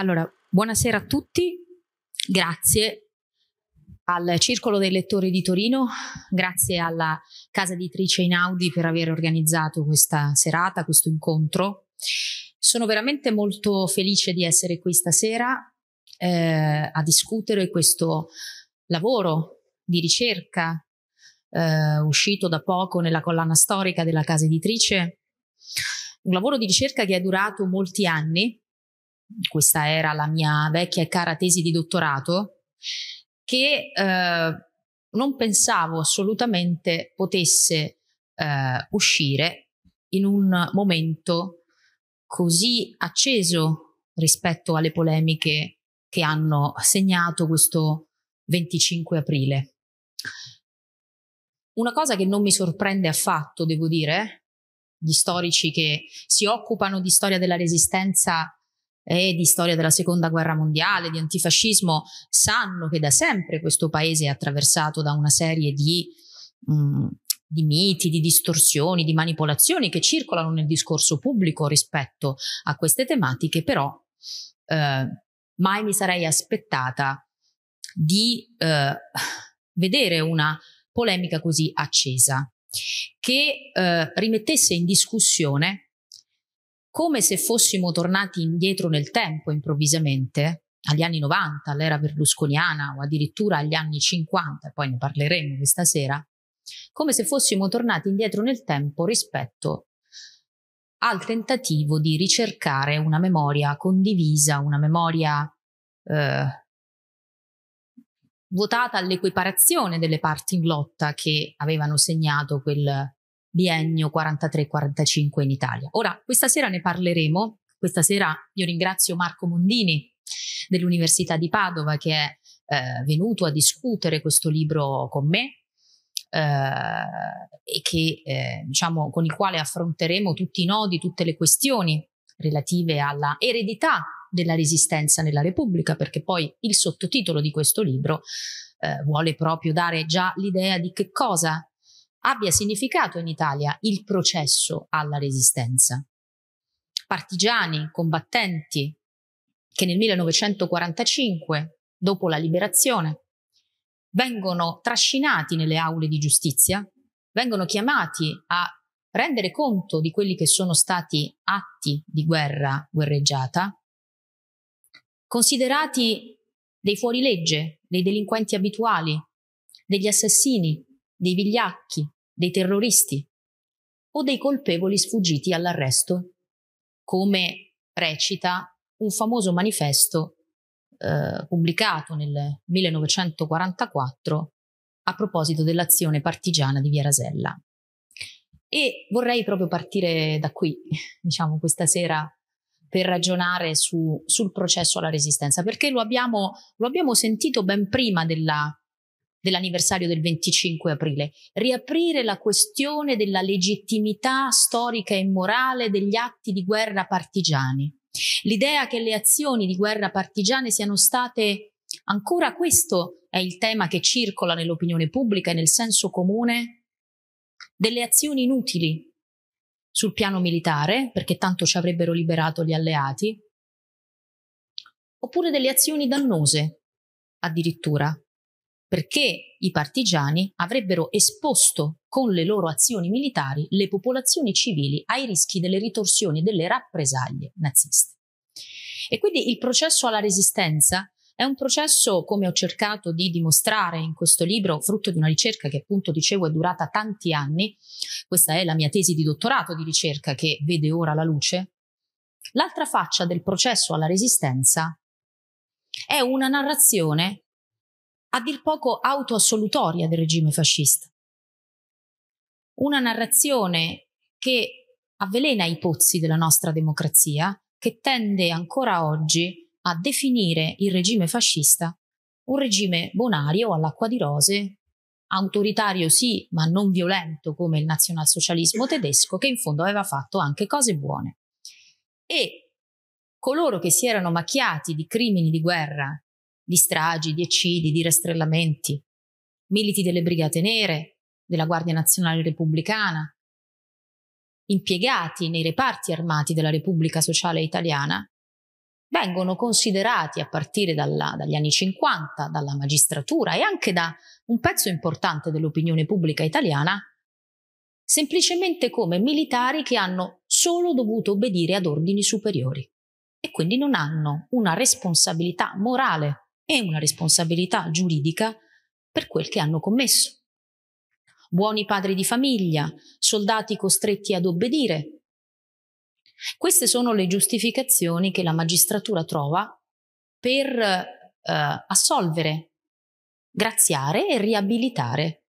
Allora, buonasera a tutti, grazie al Circolo dei Lettori di Torino, grazie alla casa editrice Inaudi per aver organizzato questa serata, questo incontro. Sono veramente molto felice di essere qui stasera eh, a discutere questo lavoro di ricerca eh, uscito da poco nella collana storica della casa editrice, un lavoro di ricerca che è durato molti anni questa era la mia vecchia e cara tesi di dottorato, che eh, non pensavo assolutamente potesse eh, uscire in un momento così acceso rispetto alle polemiche che hanno segnato questo 25 aprile. Una cosa che non mi sorprende affatto, devo dire, gli storici che si occupano di storia della resistenza e di storia della seconda guerra mondiale, di antifascismo, sanno che da sempre questo paese è attraversato da una serie di, mh, mm, di miti, di distorsioni, di manipolazioni che circolano nel discorso pubblico rispetto a queste tematiche, però eh, mai mi sarei aspettata di eh, vedere una polemica così accesa che eh, rimettesse in discussione come se fossimo tornati indietro nel tempo improvvisamente, agli anni 90, all'era berlusconiana o addirittura agli anni 50, poi ne parleremo questa sera, come se fossimo tornati indietro nel tempo rispetto al tentativo di ricercare una memoria condivisa, una memoria eh, votata all'equiparazione delle parti in lotta che avevano segnato quel biennio 43-45 in Italia. Ora, questa sera ne parleremo. Questa sera io ringrazio Marco Mondini dell'Università di Padova che è eh, venuto a discutere questo libro con me eh, e che, eh, diciamo, con il quale affronteremo tutti i nodi, tutte le questioni relative alla eredità della resistenza nella Repubblica, perché poi il sottotitolo di questo libro eh, vuole proprio dare già l'idea di che cosa abbia significato in Italia il processo alla resistenza. Partigiani, combattenti, che nel 1945, dopo la liberazione, vengono trascinati nelle aule di giustizia, vengono chiamati a rendere conto di quelli che sono stati atti di guerra guerreggiata, considerati dei fuorilegge, dei delinquenti abituali, degli assassini, dei vigliacchi, dei terroristi o dei colpevoli sfuggiti all'arresto, come recita un famoso manifesto eh, pubblicato nel 1944 a proposito dell'azione partigiana di Via Rasella. E vorrei proprio partire da qui, diciamo, questa sera per ragionare su, sul processo alla resistenza, perché lo abbiamo, lo abbiamo sentito ben prima della, dell'anniversario del 25 aprile, riaprire la questione della legittimità storica e morale degli atti di guerra partigiani. L'idea che le azioni di guerra partigiane siano state ancora questo è il tema che circola nell'opinione pubblica e nel senso comune delle azioni inutili sul piano militare, perché tanto ci avrebbero liberato gli alleati, oppure delle azioni dannose addirittura perché i partigiani avrebbero esposto con le loro azioni militari le popolazioni civili ai rischi delle ritorsioni e delle rappresaglie naziste. E quindi il processo alla resistenza è un processo, come ho cercato di dimostrare in questo libro, frutto di una ricerca che appunto dicevo è durata tanti anni, questa è la mia tesi di dottorato di ricerca che vede ora la luce, l'altra faccia del processo alla resistenza è una narrazione a dir poco autoassolutoria del regime fascista. Una narrazione che avvelena i pozzi della nostra democrazia, che tende ancora oggi a definire il regime fascista un regime bonario all'acqua di rose, autoritario sì, ma non violento come il nazionalsocialismo tedesco, che in fondo aveva fatto anche cose buone. E coloro che si erano macchiati di crimini di guerra di stragi, di eccidi, di rastrellamenti, militi delle Brigate Nere, della Guardia Nazionale Repubblicana, impiegati nei reparti armati della Repubblica Sociale Italiana, vengono considerati a partire dalla, dagli anni 50 dalla magistratura e anche da un pezzo importante dell'opinione pubblica italiana semplicemente come militari che hanno solo dovuto obbedire ad ordini superiori e quindi non hanno una responsabilità morale e una responsabilità giuridica per quel che hanno commesso. Buoni padri di famiglia, soldati costretti ad obbedire. Queste sono le giustificazioni che la magistratura trova per eh, assolvere, graziare e riabilitare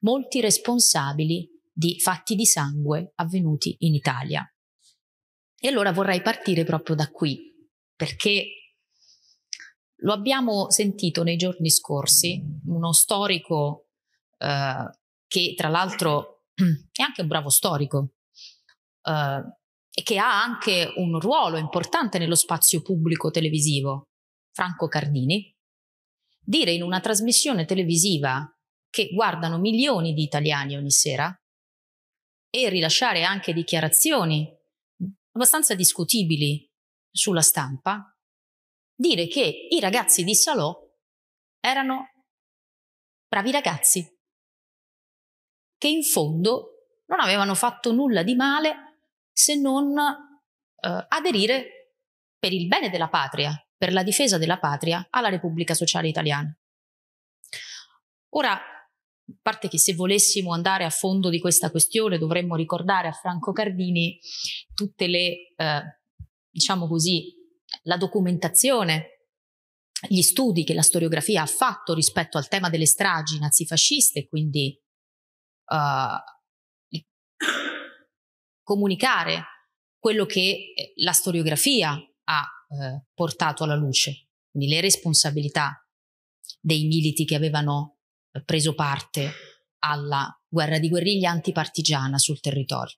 molti responsabili di fatti di sangue avvenuti in Italia. E allora vorrei partire proprio da qui, perché lo abbiamo sentito nei giorni scorsi, uno storico eh, che tra l'altro è anche un bravo storico eh, e che ha anche un ruolo importante nello spazio pubblico televisivo, Franco Cardini, dire in una trasmissione televisiva che guardano milioni di italiani ogni sera e rilasciare anche dichiarazioni abbastanza discutibili sulla stampa dire che i ragazzi di Salò erano bravi ragazzi, che in fondo non avevano fatto nulla di male se non eh, aderire per il bene della patria, per la difesa della patria, alla Repubblica Sociale Italiana. Ora, a parte che se volessimo andare a fondo di questa questione dovremmo ricordare a Franco Cardini tutte le, eh, diciamo così, la documentazione, gli studi che la storiografia ha fatto rispetto al tema delle stragi nazifasciste, quindi uh, comunicare quello che eh, la storiografia ha eh, portato alla luce, quindi le responsabilità dei militi che avevano preso parte alla guerra di guerriglia antipartigiana sul territorio.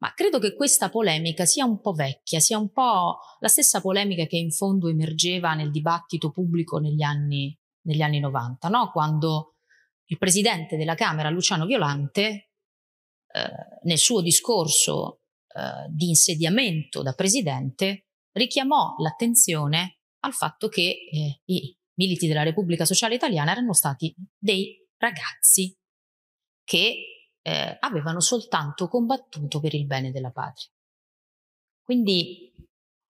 Ma credo che questa polemica sia un po' vecchia, sia un po' la stessa polemica che in fondo emergeva nel dibattito pubblico negli anni, negli anni 90, no? quando il presidente della Camera, Luciano Violante, eh, nel suo discorso eh, di insediamento da presidente, richiamò l'attenzione al fatto che eh, i militi della Repubblica Sociale Italiana erano stati dei ragazzi che eh, avevano soltanto combattuto per il bene della patria. Quindi,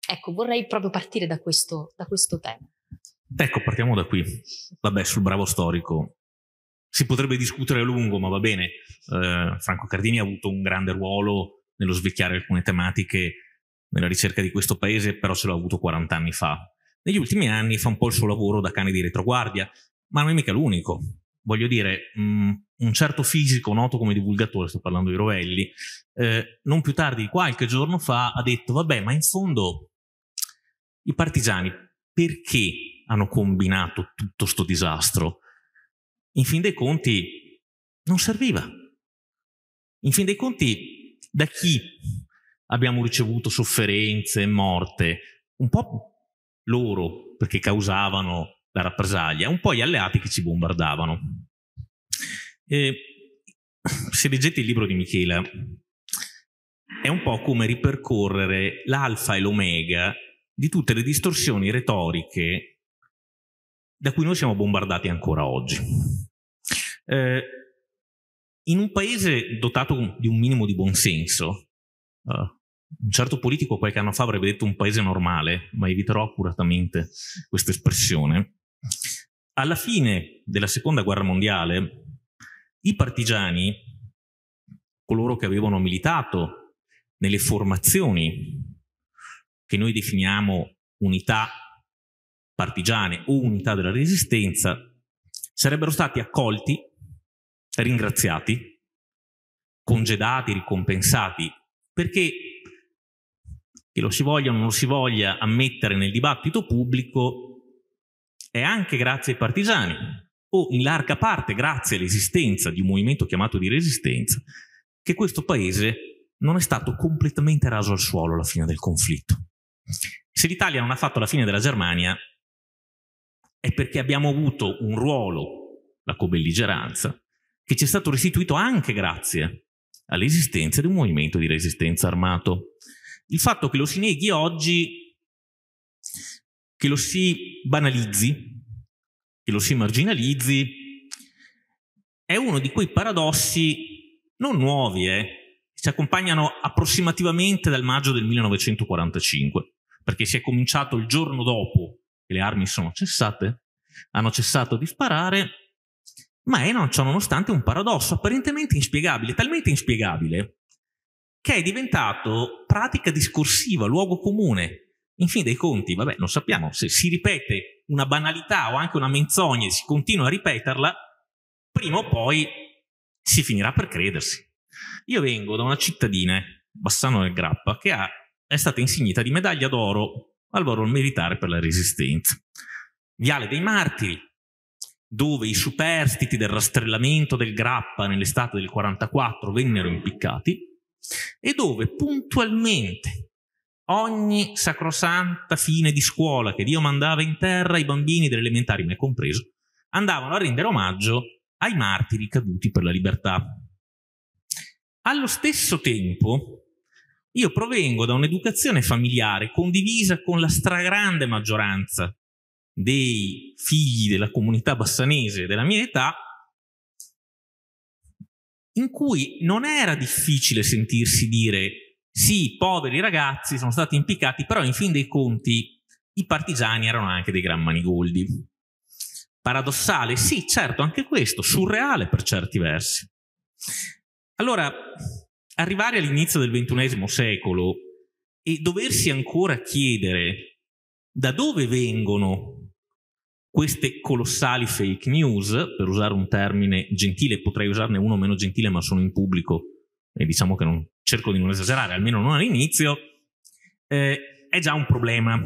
ecco, vorrei proprio partire da questo, da questo tema. Ecco, partiamo da qui. Vabbè, sul bravo storico si potrebbe discutere a lungo, ma va bene. Eh, Franco Cardini ha avuto un grande ruolo nello svecchiare alcune tematiche nella ricerca di questo paese, però ce l'ha avuto 40 anni fa. Negli ultimi anni fa un po' il suo lavoro da cane di retroguardia, ma non è mica l'unico voglio dire, mh, mm, un certo fisico noto come divulgatore, sto parlando di Rovelli, eh, non più tardi di qualche giorno fa ha detto, vabbè, ma in fondo i partigiani perché hanno combinato tutto questo disastro? In fin dei conti non serviva. In fin dei conti da chi abbiamo ricevuto sofferenze e morte? Un po' loro, perché causavano la rappresaglia, un po' gli alleati che ci bombardavano. E se leggete il libro di Michele, è un po' come ripercorrere l'alfa e l'omega di tutte le distorsioni retoriche da cui noi siamo bombardati ancora oggi. Eh, in un paese dotato di un minimo di buonsenso, eh, un certo politico qualche anno fa avrebbe detto un paese normale, ma eviterò accuratamente questa espressione, alla fine della seconda guerra mondiale, i partigiani, coloro che avevano militato nelle formazioni che noi definiamo unità partigiane o unità della resistenza, sarebbero stati accolti, ringraziati, congedati, ricompensati, perché che lo si voglia o non lo si voglia ammettere nel dibattito pubblico, è anche grazie ai partigiani, o in larga parte grazie all'esistenza di un movimento chiamato di resistenza, che questo paese non è stato completamente raso al suolo alla fine del conflitto. Se l'Italia non ha fatto la fine della Germania è perché abbiamo avuto un ruolo, la cobelligeranza, che ci è stato restituito anche grazie all'esistenza di un movimento di resistenza armato. Il fatto che lo si neghi oggi che lo si banalizzi, che lo si marginalizzi, è uno di quei paradossi non nuovi, eh, che ci accompagnano approssimativamente dal maggio del 1945, perché si è cominciato il giorno dopo che le armi sono cessate, hanno cessato di sparare, ma è non ciò nonostante un paradosso apparentemente inspiegabile, talmente inspiegabile che è diventato pratica discorsiva, luogo comune in fin dei conti, vabbè, non sappiamo se si ripete una banalità o anche una menzogna e si continua a ripeterla, prima o poi si finirà per credersi. Io vengo da una cittadina, Bassano del Grappa, che ha, è stata insignita di medaglia d'oro al valor militare per la resistenza. Viale dei Martiri, dove i superstiti del rastrellamento del Grappa nell'estate del 44 vennero impiccati e dove puntualmente ogni sacrosanta fine di scuola che Dio mandava in terra, i bambini delle elementari, me compreso, andavano a rendere omaggio ai martiri caduti per la libertà. Allo stesso tempo, io provengo da un'educazione familiare condivisa con la stragrande maggioranza dei figli della comunità bassanese della mia età, in cui non era difficile sentirsi dire sì, poveri ragazzi sono stati impiccati, però in fin dei conti i partigiani erano anche dei gran manigoldi. Paradossale? Sì, certo, anche questo, surreale per certi versi. Allora, arrivare all'inizio del XXI secolo e doversi ancora chiedere da dove vengono queste colossali fake news, per usare un termine gentile, potrei usarne uno meno gentile, ma sono in pubblico e diciamo che non, cerco di non esagerare, almeno non all'inizio, eh, è già un problema.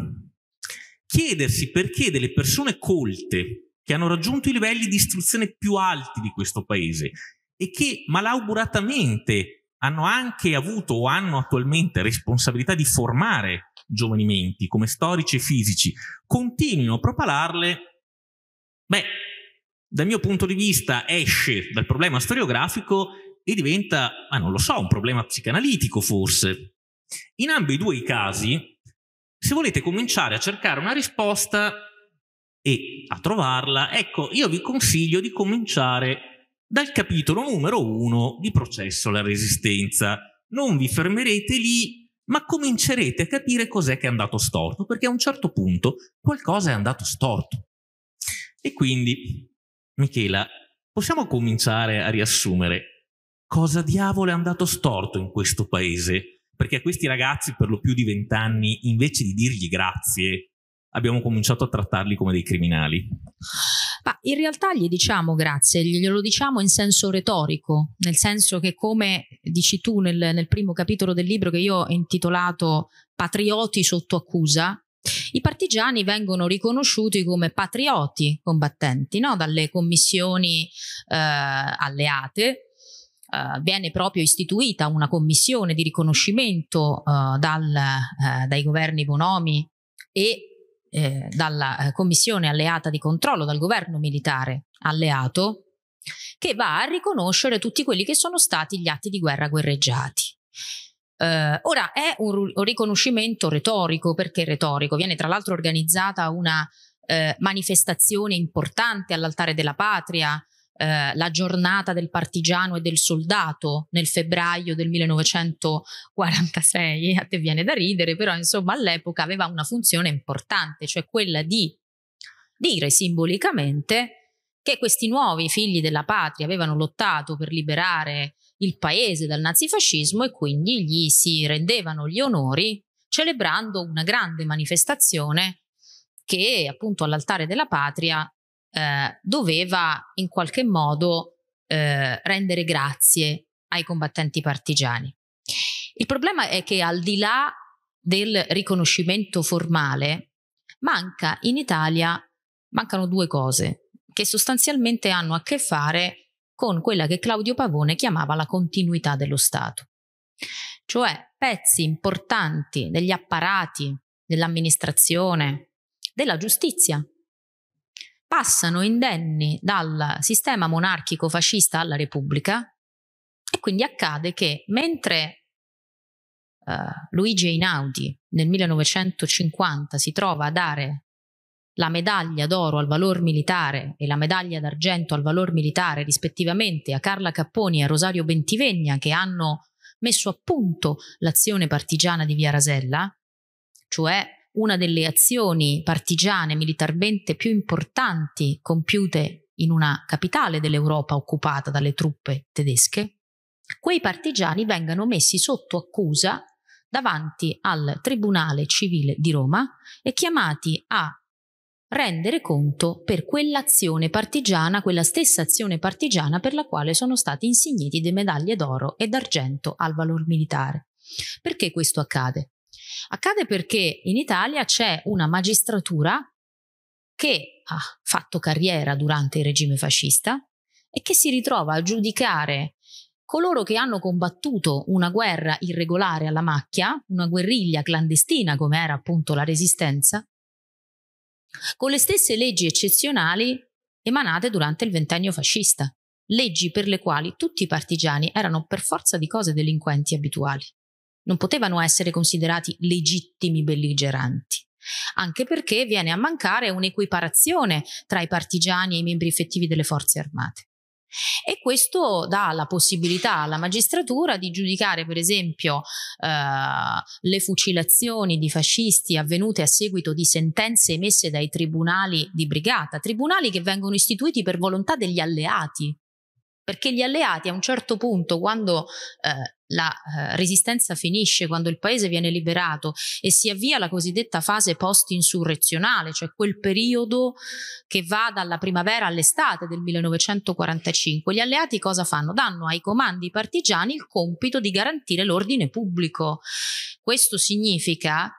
Chiedersi perché delle persone colte che hanno raggiunto i livelli di istruzione più alti di questo paese e che malauguratamente hanno anche avuto o hanno attualmente responsabilità di formare giovani menti come storici e fisici, continuino a propalarle, beh, dal mio punto di vista esce dal problema storiografico e diventa, ma non lo so, un problema psicanalitico forse. In ambedue i casi, se volete cominciare a cercare una risposta e a trovarla, ecco, io vi consiglio di cominciare dal capitolo numero uno di Processo alla Resistenza. Non vi fermerete lì, ma comincerete a capire cos'è che è andato storto, perché a un certo punto qualcosa è andato storto. E quindi, Michela, possiamo cominciare a riassumere cosa diavolo è andato storto in questo paese? Perché a questi ragazzi, per lo più di vent'anni, invece di dirgli grazie, abbiamo cominciato a trattarli come dei criminali. Ma in realtà gli diciamo grazie, glielo diciamo in senso retorico, nel senso che come dici tu nel, nel primo capitolo del libro che io ho intitolato Patrioti sotto accusa, i partigiani vengono riconosciuti come patrioti combattenti no? dalle commissioni eh, alleate Uh, viene proprio istituita una commissione di riconoscimento uh, dal, uh, dai governi Bonomi e eh, dalla commissione alleata di controllo, dal governo militare alleato, che va a riconoscere tutti quelli che sono stati gli atti di guerra guerreggiati. ora è un, un, riconoscimento retorico, perché retorico? Viene tra l'altro organizzata una manifestazione importante all'altare della patria, eh, la giornata del partigiano e del soldato nel febbraio del 1946, a te viene da ridere, però insomma all'epoca aveva una funzione importante, cioè quella di dire simbolicamente che questi nuovi figli della patria avevano lottato per liberare il paese dal nazifascismo e quindi gli si rendevano gli onori celebrando una grande manifestazione che appunto all'altare della patria eh, doveva in qualche modo eh, rendere grazie ai combattenti partigiani. Il problema è che al di là del riconoscimento formale manca in Italia mancano due cose che sostanzialmente hanno a che fare con quella che Claudio Pavone chiamava la continuità dello Stato. Cioè pezzi importanti degli apparati, dell'amministrazione, della giustizia, passano indenni dal sistema monarchico fascista alla Repubblica e quindi accade che mentre uh, Luigi Einaudi nel 1950 si trova a dare la medaglia d'oro al valor militare e la medaglia d'argento al valor militare rispettivamente a Carla Capponi e a Rosario Bentivegna che hanno messo a punto l'azione partigiana di Via Rasella, cioè una delle azioni partigiane militarmente più importanti compiute in una capitale dell'Europa occupata dalle truppe tedesche, quei partigiani vengano messi sotto accusa davanti al Tribunale Civile di Roma e chiamati a rendere conto per quell'azione partigiana, quella stessa azione partigiana per la quale sono stati insigniti dei medaglie d'oro e d'argento al valor militare. Perché questo accade? Accade perché in Italia c'è una magistratura che ha fatto carriera durante il regime fascista e che si ritrova a giudicare coloro che hanno combattuto una guerra irregolare alla macchia, una guerriglia clandestina come era appunto la resistenza, con le stesse leggi eccezionali emanate durante il ventennio fascista, leggi per le quali tutti i partigiani erano per forza di cose delinquenti abituali non potevano essere considerati legittimi belligeranti anche perché viene a mancare un'equiparazione tra i partigiani e i membri effettivi delle forze armate. E questo dà la possibilità alla magistratura di giudicare, per esempio, eh, le fucilazioni di fascisti avvenute a seguito di sentenze emesse dai tribunali di brigata, tribunali che vengono istituiti per volontà degli alleati. Perché gli alleati a un certo punto, quando eh, la eh, resistenza finisce, quando il paese viene liberato e si avvia la cosiddetta fase post-insurrezionale, cioè quel periodo che va dalla primavera all'estate del 1945, gli alleati cosa fanno? Danno ai comandi partigiani il compito di garantire l'ordine pubblico. Questo significa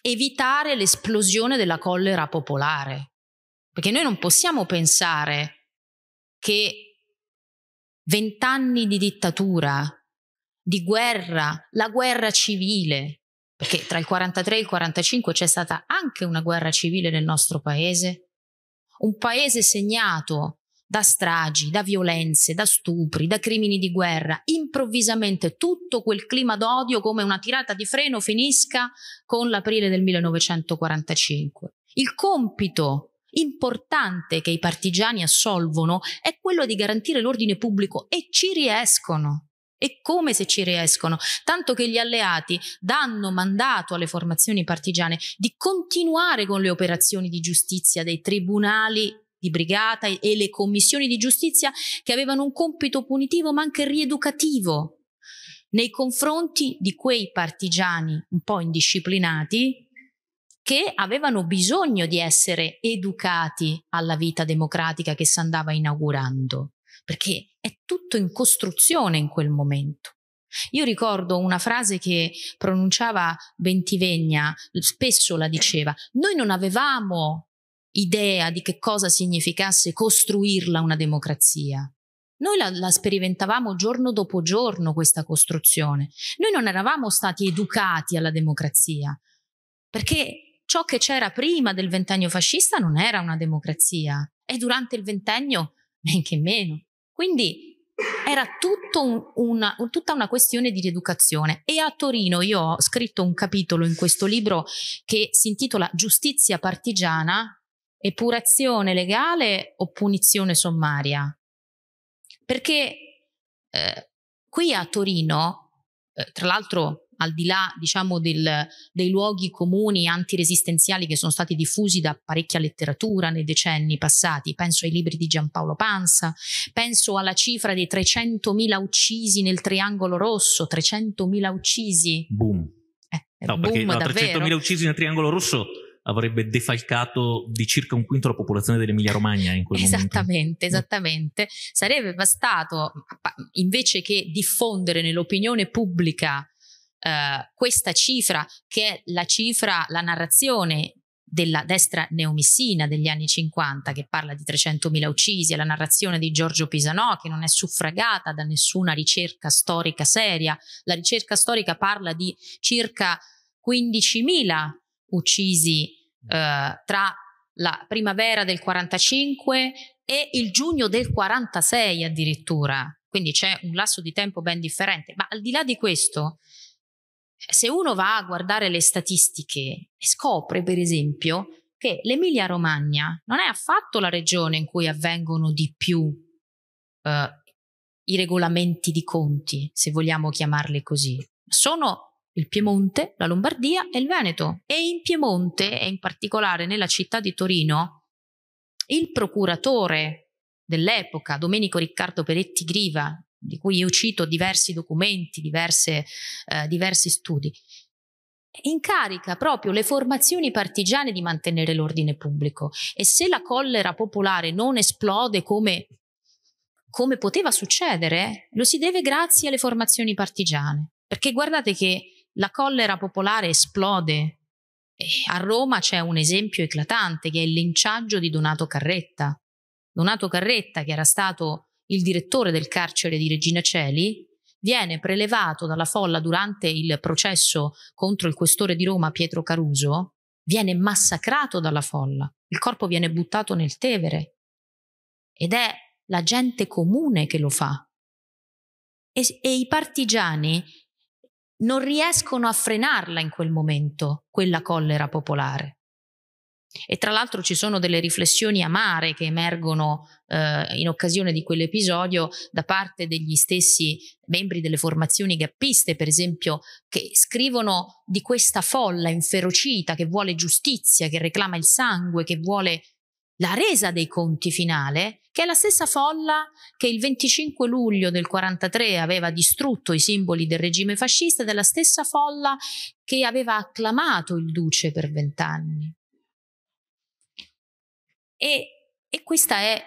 evitare l'esplosione della collera popolare, perché noi non possiamo pensare che vent'anni di dittatura di guerra, la guerra civile, perché tra il 43 e il 45 c'è stata anche una guerra civile nel nostro paese, un paese segnato da stragi, da violenze, da stupri, da crimini di guerra, improvvisamente tutto quel clima d'odio come una tirata di freno finisca con l'aprile del 1945. Il compito importante che i partigiani assolvono è quello di garantire l'ordine pubblico e ci riescono e come se ci riescono, tanto che gli alleati danno mandato alle formazioni partigiane di continuare con le operazioni di giustizia dei tribunali di brigata e le commissioni di giustizia che avevano un compito punitivo ma anche rieducativo nei confronti di quei partigiani un po' indisciplinati che avevano bisogno di essere educati alla vita democratica che si andava inaugurando perché è tutto in costruzione in quel momento. Io ricordo una frase che pronunciava Bentivegna, spesso la diceva, noi non avevamo idea di che cosa significasse costruirla una democrazia. Noi la, la, sperimentavamo giorno dopo giorno questa costruzione. Noi non eravamo stati educati alla democrazia, perché ciò che c'era prima del ventennio fascista non era una democrazia e durante il ventennio neanche meno. Quindi era un, una, tutta una questione di rieducazione e a Torino io ho scritto un capitolo in questo libro che si intitola Giustizia partigiana, epurazione legale o punizione sommaria. Perché eh, qui a Torino, eh, tra l'altro al di là diciamo, del, dei luoghi comuni antiresistenziali che sono stati diffusi da parecchia letteratura nei decenni passati, penso ai libri di Giampaolo Panza, penso alla cifra dei 300.000 uccisi nel Triangolo Rosso, 300.000 uccisi. Boom. Eh, no, boom perché no, 300.000 uccisi nel Triangolo Rosso avrebbe defalcato di circa un quinto la popolazione dell'Emilia Romagna in quel momento. Esattamente, esattamente. Sarebbe bastato invece che diffondere nell'opinione pubblica eh, questa cifra, che è la cifra, la narrazione della destra neomissina degli anni 50 che parla di 300.000 uccisi, è la narrazione di Giorgio Pisanò che non è suffragata da nessuna ricerca storica seria. La ricerca storica parla di circa 15.000 uccisi eh, tra la primavera del 45 e il giugno del 46 addirittura. Quindi c'è un lasso di tempo ben differente, ma al di là di questo se uno va a guardare le statistiche scopre, per esempio, che l'Emilia Romagna non è affatto la regione in cui avvengono di più eh, i regolamenti di conti, se vogliamo chiamarli così. Sono il Piemonte, la Lombardia e il Veneto. E in Piemonte, e in particolare nella città di Torino, il procuratore dell'epoca, Domenico Riccardo Peretti Griva, di cui io cito diversi documenti, diverse, eh, diversi studi, incarica proprio le formazioni partigiane di mantenere l'ordine pubblico e se la collera popolare non esplode come, come poteva succedere, lo si deve grazie alle formazioni partigiane. Perché guardate che la collera popolare esplode. A Roma c'è un esempio eclatante che è il linciaggio di Donato Carretta. Donato Carretta, che era stato il direttore del carcere di Regina Celi, viene prelevato dalla folla durante il processo contro il questore di Roma Pietro Caruso, viene massacrato dalla folla, il corpo viene buttato nel Tevere ed è la gente comune che lo fa. E, e i partigiani non riescono a frenarla in quel momento, quella collera popolare. E tra l'altro ci sono delle riflessioni amare che emergono eh, in occasione di quell'episodio da parte degli stessi membri delle formazioni gappiste, per esempio, che scrivono di questa folla inferocita che vuole giustizia, che reclama il sangue, che vuole la resa dei conti finale, che è la stessa folla che il 25 luglio del 43 aveva distrutto i simboli del regime fascista ed è la stessa folla che aveva acclamato il duce per vent'anni. E, e questa è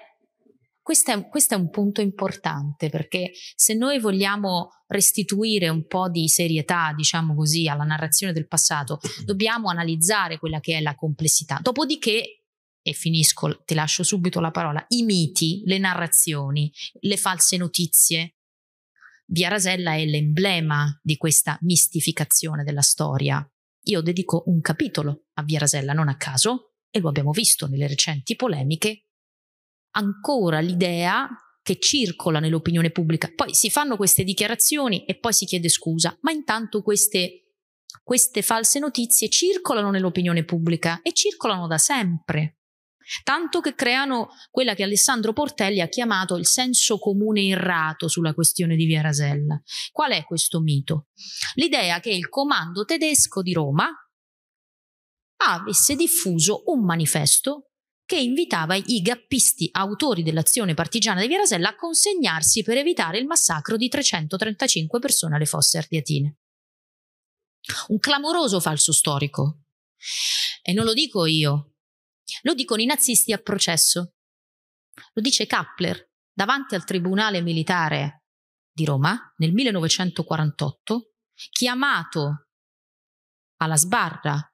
questo è, questo è, un punto importante perché se noi vogliamo restituire un po' di serietà, diciamo così, alla narrazione del passato, dobbiamo analizzare quella che è la complessità. Dopodiché, e finisco, ti lascio subito la parola, i miti, le narrazioni, le false notizie. Via Rasella è l'emblema di questa mistificazione della storia. Io dedico un capitolo a Via Rasella, non a caso, e lo abbiamo visto nelle recenti polemiche, ancora l'idea che circola nell'opinione pubblica. Poi si fanno queste dichiarazioni e poi si chiede scusa, ma intanto queste, queste false notizie circolano nell'opinione pubblica e circolano da sempre. Tanto che creano quella che Alessandro Portelli ha chiamato il senso comune errato sulla questione di Via Rasella. Qual è questo mito? L'idea che il comando tedesco di Roma avesse diffuso un manifesto che invitava i gappisti autori dell'azione partigiana di Vierasella a consegnarsi per evitare il massacro di 335 persone alle fosse ardiatine. Un clamoroso falso storico. E non lo dico io, lo dicono i nazisti a processo. Lo dice Kappler davanti al Tribunale Militare di Roma nel 1948, chiamato alla sbarra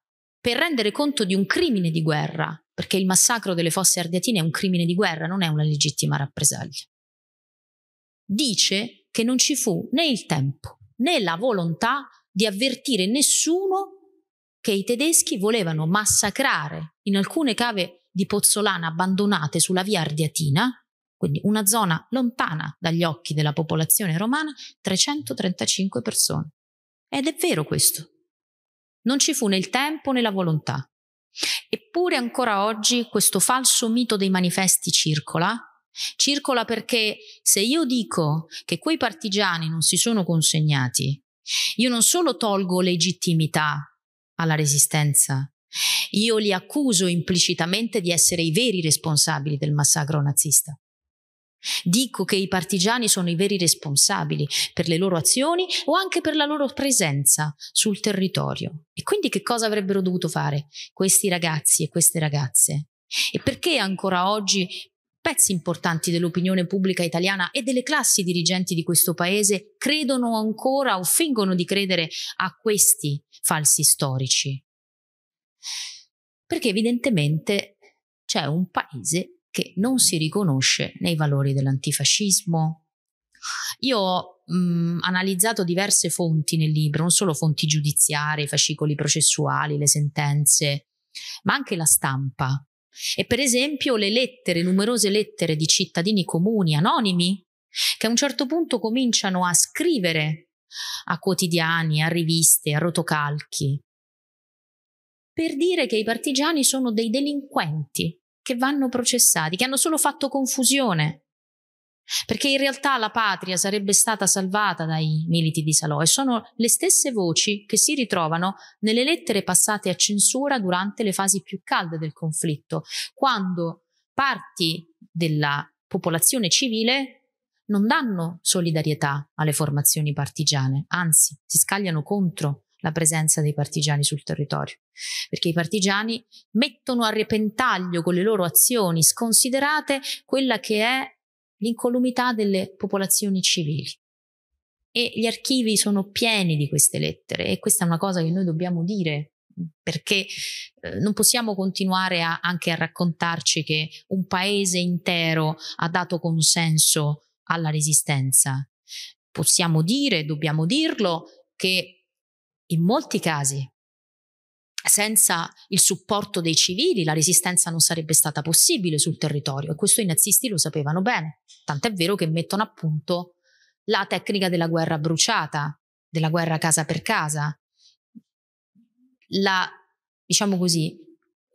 per rendere conto di un crimine di guerra, perché il massacro delle fosse ardiatine è un crimine di guerra, non è una legittima rappresaglia. Dice che non ci fu né il tempo né la volontà di avvertire nessuno che i tedeschi volevano massacrare in alcune cave di pozzolana abbandonate sulla via Ardiatina, quindi una zona lontana dagli occhi della popolazione romana, 335 persone. Ed è vero questo. Non ci fu né il tempo né la volontà. Eppure ancora oggi questo falso mito dei manifesti circola, circola perché se io dico che quei partigiani non si sono consegnati, io non solo tolgo legittimità alla resistenza, io li accuso implicitamente di essere i veri responsabili del massacro nazista. Dico che i partigiani sono i veri responsabili per le loro azioni o anche per la loro presenza sul territorio. E quindi che cosa avrebbero dovuto fare questi ragazzi e queste ragazze? E perché ancora oggi pezzi importanti dell'opinione pubblica italiana e delle classi dirigenti di questo paese credono ancora o fingono di credere a questi falsi storici? Perché evidentemente c'è un paese che non si riconosce nei valori dell'antifascismo. Io ho mh, mm, analizzato diverse fonti nel libro, non solo fonti giudiziarie, fascicoli processuali, le sentenze, ma anche la stampa. E per esempio le lettere, numerose lettere di cittadini comuni anonimi, che a un certo punto cominciano a scrivere a quotidiani, a riviste, a rotocalchi, per dire che i partigiani sono dei delinquenti che vanno processati, che hanno solo fatto confusione. Perché in realtà la patria sarebbe stata salvata dai militi di Salò e sono le stesse voci che si ritrovano nelle lettere passate a censura durante le fasi più calde del conflitto, quando parti della popolazione civile non danno solidarietà alle formazioni partigiane, anzi si scagliano contro la presenza dei partigiani sul territorio, perché i partigiani mettono a repentaglio con le loro azioni sconsiderate quella che è l'incolumità delle popolazioni civili. E gli archivi sono pieni di queste lettere e questa è una cosa che noi dobbiamo dire perché eh, non possiamo continuare a, anche a raccontarci che un paese intero ha dato consenso alla resistenza. Possiamo dire, dobbiamo dirlo, che in molti casi senza il supporto dei civili la resistenza non sarebbe stata possibile sul territorio e questo i nazisti lo sapevano bene, tant'è vero che mettono a punto la tecnica della guerra bruciata, della guerra casa per casa, la, diciamo così,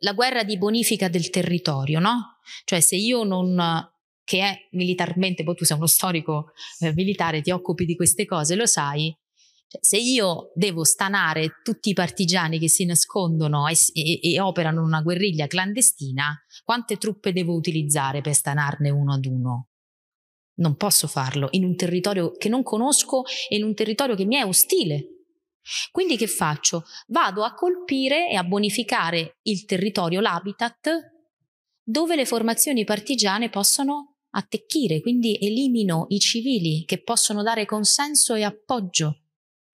la guerra di bonifica del territorio, no? Cioè se io non, che è militarmente, poi tu sei uno storico eh, militare, ti occupi di queste cose, lo sai, cioè, se io devo stanare tutti i partigiani che si nascondono e, e, e operano una guerriglia clandestina, quante truppe devo utilizzare per stanarne uno ad uno? Non posso farlo in un territorio che non conosco e in un territorio che mi è ostile. Quindi che faccio? Vado a colpire e a bonificare il territorio, l'habitat, dove le formazioni partigiane possono attecchire, quindi elimino i civili che possono dare consenso e appoggio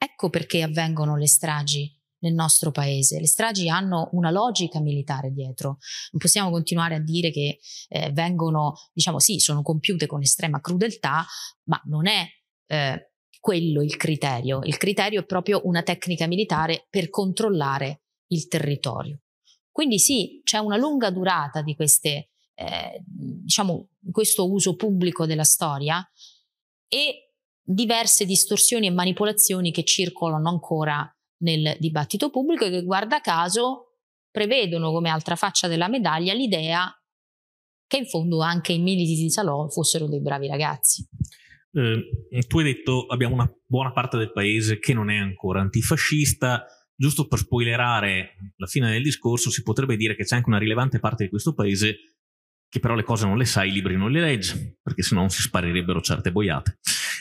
Ecco perché avvengono le stragi nel nostro paese. Le stragi hanno una logica militare dietro. Non possiamo continuare a dire che eh, vengono, diciamo sì, sono compiute con estrema crudeltà, ma non è eh, quello il criterio. Il criterio è proprio una tecnica militare per controllare il territorio. Quindi sì, c'è una lunga durata di queste, eh, diciamo, questo uso pubblico della storia e diverse distorsioni e manipolazioni che circolano ancora nel dibattito pubblico e che guarda caso prevedono come altra faccia della medaglia l'idea che in fondo anche i militi di Salò fossero dei bravi ragazzi. Eh, tu hai detto abbiamo una buona parte del paese che non è ancora antifascista, giusto per spoilerare la fine del discorso, si potrebbe dire che c'è anche una rilevante parte di questo paese che però le cose non le sa, i libri non le legge, perché se no si sparirebbero certe boiate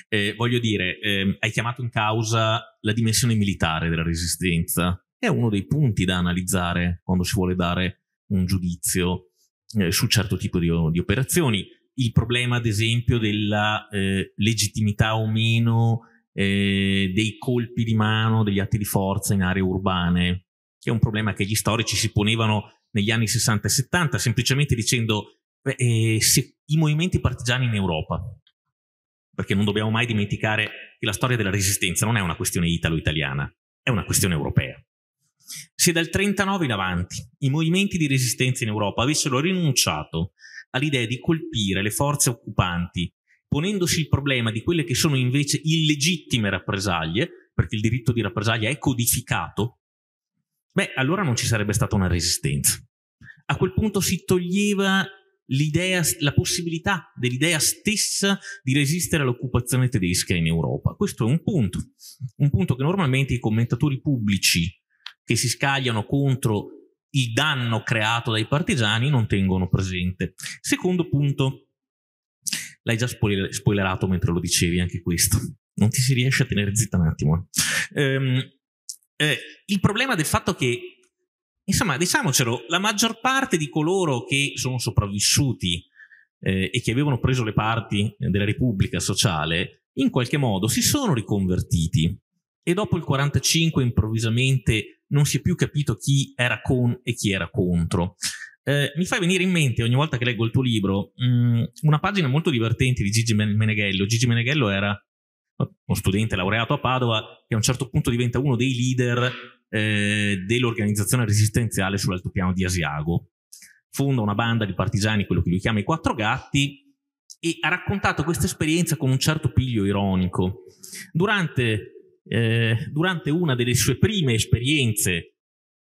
eh, voglio dire, eh, hai chiamato in causa la dimensione militare della resistenza. È uno dei punti da analizzare quando si vuole dare un giudizio eh, su certo tipo di, di, operazioni. Il problema, ad esempio, della eh, legittimità o meno eh, dei colpi di mano, degli atti di forza in aree urbane, che è un problema che gli storici si ponevano negli anni 60 e 70, semplicemente dicendo Beh, eh, se i movimenti partigiani in Europa perché non dobbiamo mai dimenticare che la storia della resistenza non è una questione italo-italiana, è una questione europea. Se dal 39 in avanti i movimenti di resistenza in Europa avessero rinunciato all'idea di colpire le forze occupanti, ponendosi il problema di quelle che sono invece illegittime rappresaglie, perché il diritto di rappresaglia è codificato, beh, allora non ci sarebbe stata una resistenza. A quel punto si toglieva l'idea, la possibilità dell'idea stessa di resistere all'occupazione tedesca in Europa. Questo è un punto, un punto che normalmente i commentatori pubblici che si scagliano contro il danno creato dai partigiani non tengono presente. Secondo punto, l'hai già spoilerato mentre lo dicevi anche questo, non ti si riesce a tenere zitta un attimo. Ehm, eh, il problema del fatto che Insomma, diciamocelo, la maggior parte di coloro che sono sopravvissuti eh, e che avevano preso le parti eh, della Repubblica Sociale, in qualche modo si sono riconvertiti e dopo il 45 improvvisamente non si è più capito chi era con e chi era contro. Eh, mi fa venire in mente ogni volta che leggo il tuo libro mh, mm, una pagina molto divertente di Gigi Meneghello. Gigi Meneghello era uno studente laureato a Padova che a un certo punto diventa uno dei leader eh, dell'organizzazione resistenziale sull'altopiano di Asiago. Fonda una banda di partigiani, quello che lui chiama i Quattro Gatti, e ha raccontato questa esperienza con un certo piglio ironico. Durante, eh, durante una delle sue prime esperienze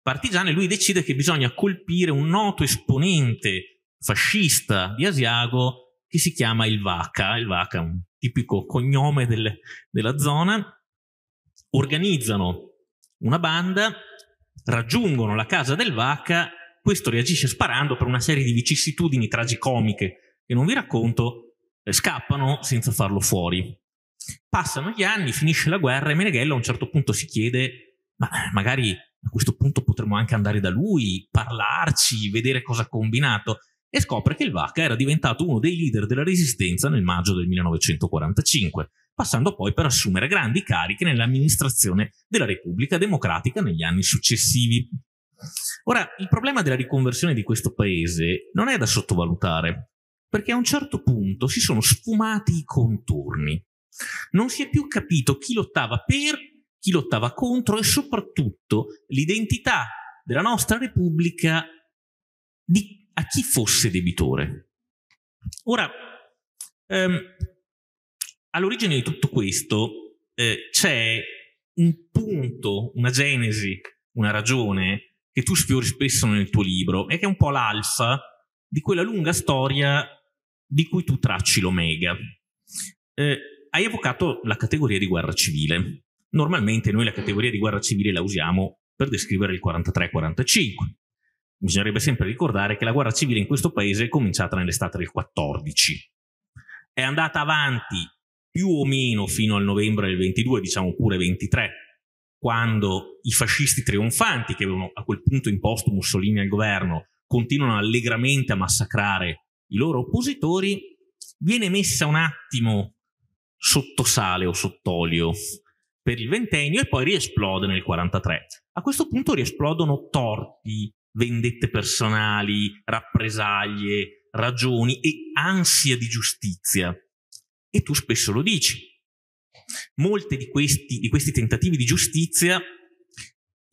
partigiane, lui decide che bisogna colpire un noto esponente fascista di Asiago che si chiama il Vaca. Il Vaca è un tipico cognome del, della zona. Organizzano una banda, raggiungono la casa del Vaca, questo reagisce sparando per una serie di vicissitudini tragicomiche che non vi racconto, eh, scappano senza farlo fuori. Passano gli anni, finisce la guerra e Meneghello a un certo punto si chiede, ma eh, magari a questo punto potremmo anche andare da lui, parlarci, vedere cosa ha combinato e scopre che il Vaca era diventato uno dei leader della resistenza nel maggio del 1945 passando poi per assumere grandi cariche nell'amministrazione della Repubblica Democratica negli anni successivi. Ora, il problema della riconversione di questo paese non è da sottovalutare, perché a un certo punto si sono sfumati i contorni. Non si è più capito chi lottava per, chi lottava contro e soprattutto l'identità della nostra Repubblica di, a chi fosse debitore. Ora, ehm, all'origine di tutto questo eh, c'è un punto, una genesi, una ragione che tu sfiori spesso nel tuo libro e che è un po' l'alfa di quella lunga storia di cui tu tracci l'omega. Eh, hai evocato la categoria di guerra civile. Normalmente noi la categoria di guerra civile la usiamo per descrivere il 43-45. Bisognerebbe sempre ricordare che la guerra civile in questo paese è cominciata nell'estate del 14. È andata avanti più o meno fino al novembre del 22, diciamo pure 23, quando i fascisti trionfanti, che avevano a quel punto imposto Mussolini al governo, continuano allegramente a massacrare i loro oppositori, viene messa un attimo sotto sale o sott'olio per il ventennio e poi riesplode nel 43. A questo punto riesplodono torti, vendette personali, rappresaglie, ragioni e ansia di giustizia e tu spesso lo dici. Molti di questi, di questi tentativi di giustizia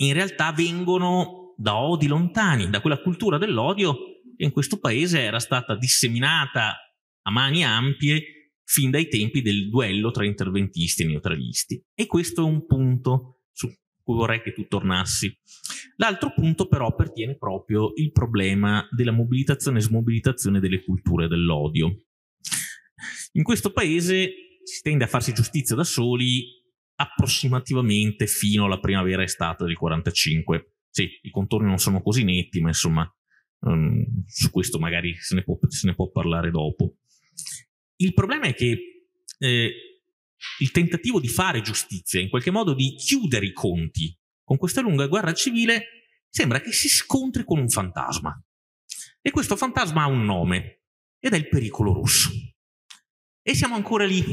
in realtà vengono da odi lontani, da quella cultura dell'odio che in questo paese era stata disseminata a mani ampie fin dai tempi del duello tra interventisti e neutralisti. E questo è un punto su cui vorrei che tu tornassi. L'altro punto però pertiene proprio il problema della mobilitazione e smobilitazione delle culture dell'odio. In questo paese si tende a farsi giustizia da soli approssimativamente fino alla primavera-estate del 45. Sì, i contorni non sono così netti, ma insomma, um, su questo magari se ne, può, se ne, può, parlare dopo. Il problema è che eh, il tentativo di fare giustizia, in qualche modo di chiudere i conti con questa lunga guerra civile, sembra che si scontri con un fantasma. E questo fantasma ha un nome, ed è il pericolo russo. E siamo ancora lì.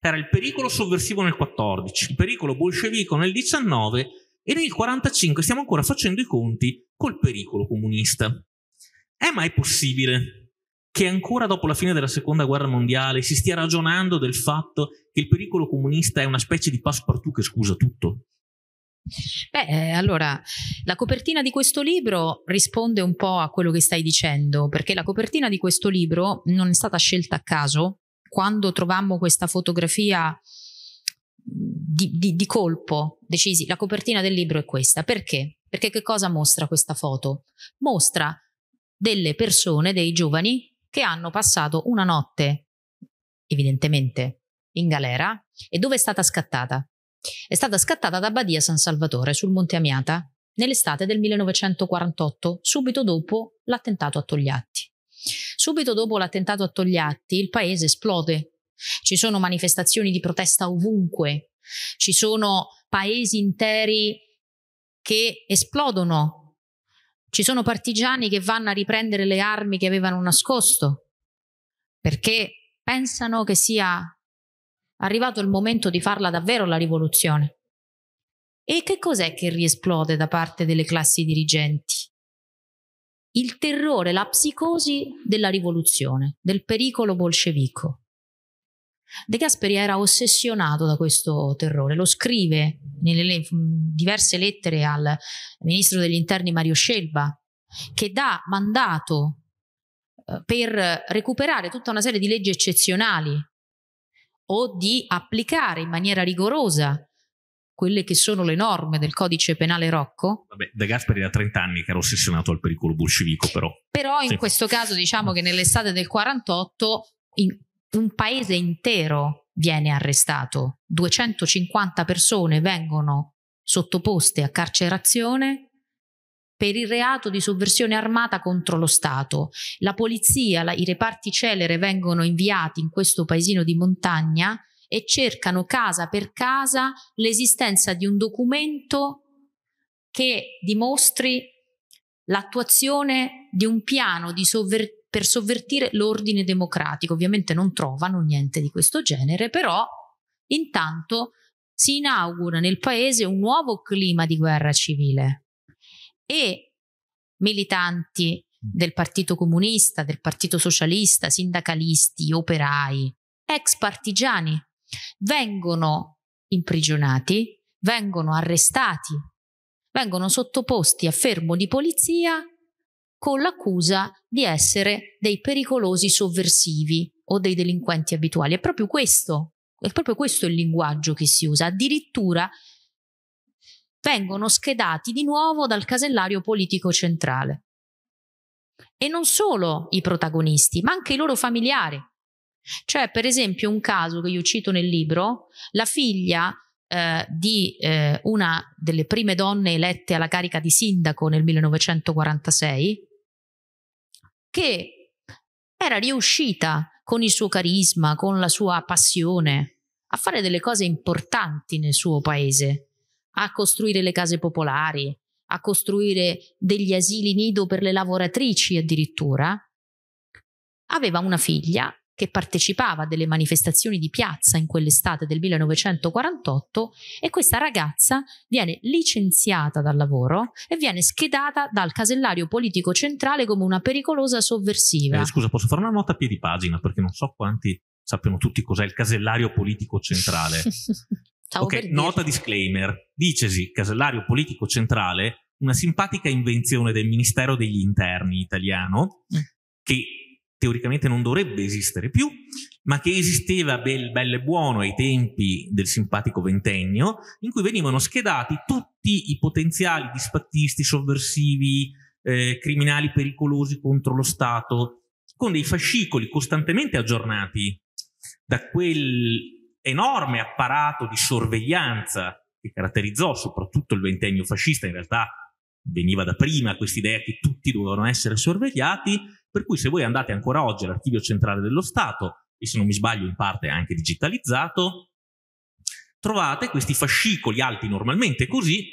Era il pericolo sovversivo nel 14, il pericolo bolscevico nel 19 e nel 45 stiamo ancora facendo i conti col pericolo comunista. Eh, è mai possibile che ancora dopo la fine della seconda guerra mondiale si stia ragionando del fatto che il pericolo comunista è una specie di passepartout che scusa tutto? Beh, eh, allora, la copertina di questo libro risponde un po' a quello che stai dicendo, perché la copertina di questo libro non è stata scelta a caso. Quando trovammo questa fotografia mm, di, di, di colpo, decisi, la copertina del libro è questa. Perché? Perché che cosa mostra questa foto? Mostra delle persone, dei giovani, che hanno passato una notte, evidentemente, in galera. E dove è stata scattata? È stata scattata da Badia San Salvatore sul Monte Amiata nell'estate del 1948, subito dopo l'attentato a Togliatti. Subito dopo l'attentato a Togliatti il paese esplode. Ci sono manifestazioni di protesta ovunque, ci sono paesi interi che esplodono, ci sono partigiani che vanno a riprendere le armi che avevano nascosto perché pensano che sia arrivato il momento di farla davvero la rivoluzione. E che cos'è che riesplode da parte delle classi dirigenti? Il terrore, la psicosi della rivoluzione, del pericolo bolscevico. De Gasperi era ossessionato da questo terrore, lo scrive nelle diverse lettere al ministro degli interni Mario Scelba, che dà mandato eh, per recuperare tutta una serie di leggi eccezionali o di applicare in maniera rigorosa quelle che sono le norme del codice penale Rocco. Vabbè, De Gasperi da 30 anni che era ossessionato al pericolo bolscevico, però. Però in sì. questo caso diciamo che nell'estate del 48 un paese intero viene arrestato, 250 persone vengono sottoposte a carcerazione per il reato di sovversione armata contro lo Stato. La polizia, la, i reparti celere vengono inviati in questo paesino di montagna e cercano casa per casa l'esistenza di un documento che dimostri l'attuazione di un piano di sovver per sovvertire l'ordine democratico. Ovviamente non trovano niente di questo genere, però intanto si inaugura nel paese un nuovo clima di guerra civile e militanti del Partito Comunista, del Partito Socialista, sindacalisti, operai, ex partigiani, vengono imprigionati, vengono arrestati, vengono sottoposti a fermo di polizia con l'accusa di essere dei pericolosi sovversivi o dei delinquenti abituali. È proprio questo, è proprio questo il linguaggio che si usa. Addirittura vengono schedati di nuovo dal casellario politico centrale. E non solo i protagonisti, ma anche i loro familiari. C'è cioè, per esempio, un caso che io cito nel libro, la figlia eh, di eh, una delle prime donne elette alla carica di sindaco nel 1946, che era riuscita con il suo carisma, con la sua passione, a fare delle cose importanti nel suo paese a costruire le case popolari, a costruire degli asili nido per le lavoratrici addirittura, aveva una figlia che partecipava a delle manifestazioni di piazza in quell'estate del 1948 e questa ragazza viene licenziata dal lavoro e viene schedata dal casellario politico centrale come una pericolosa sovversiva. Eh, scusa, posso fare una nota a piedi pagina perché non so quanti sappiano tutti cos'è il casellario politico centrale. Stavo ok, per nota disclaimer. Dicesi casellario politico centrale, una simpatica invenzione del Ministero degli Interni italiano, mm. che teoricamente non dovrebbe esistere più, ma che esisteva bel, bello e buono ai tempi del simpatico ventennio, in cui venivano schedati tutti i potenziali dispattisti, sovversivi, eh, criminali pericolosi contro lo Stato, con dei fascicoli costantemente aggiornati da quel enorme apparato di sorveglianza che caratterizzò soprattutto il ventennio fascista, in realtà veniva da prima questa idea che tutti dovevano essere sorvegliati, per cui se voi andate ancora oggi all'archivio centrale dello Stato, e se non mi sbaglio in parte anche digitalizzato, trovate questi fascicoli alti normalmente così,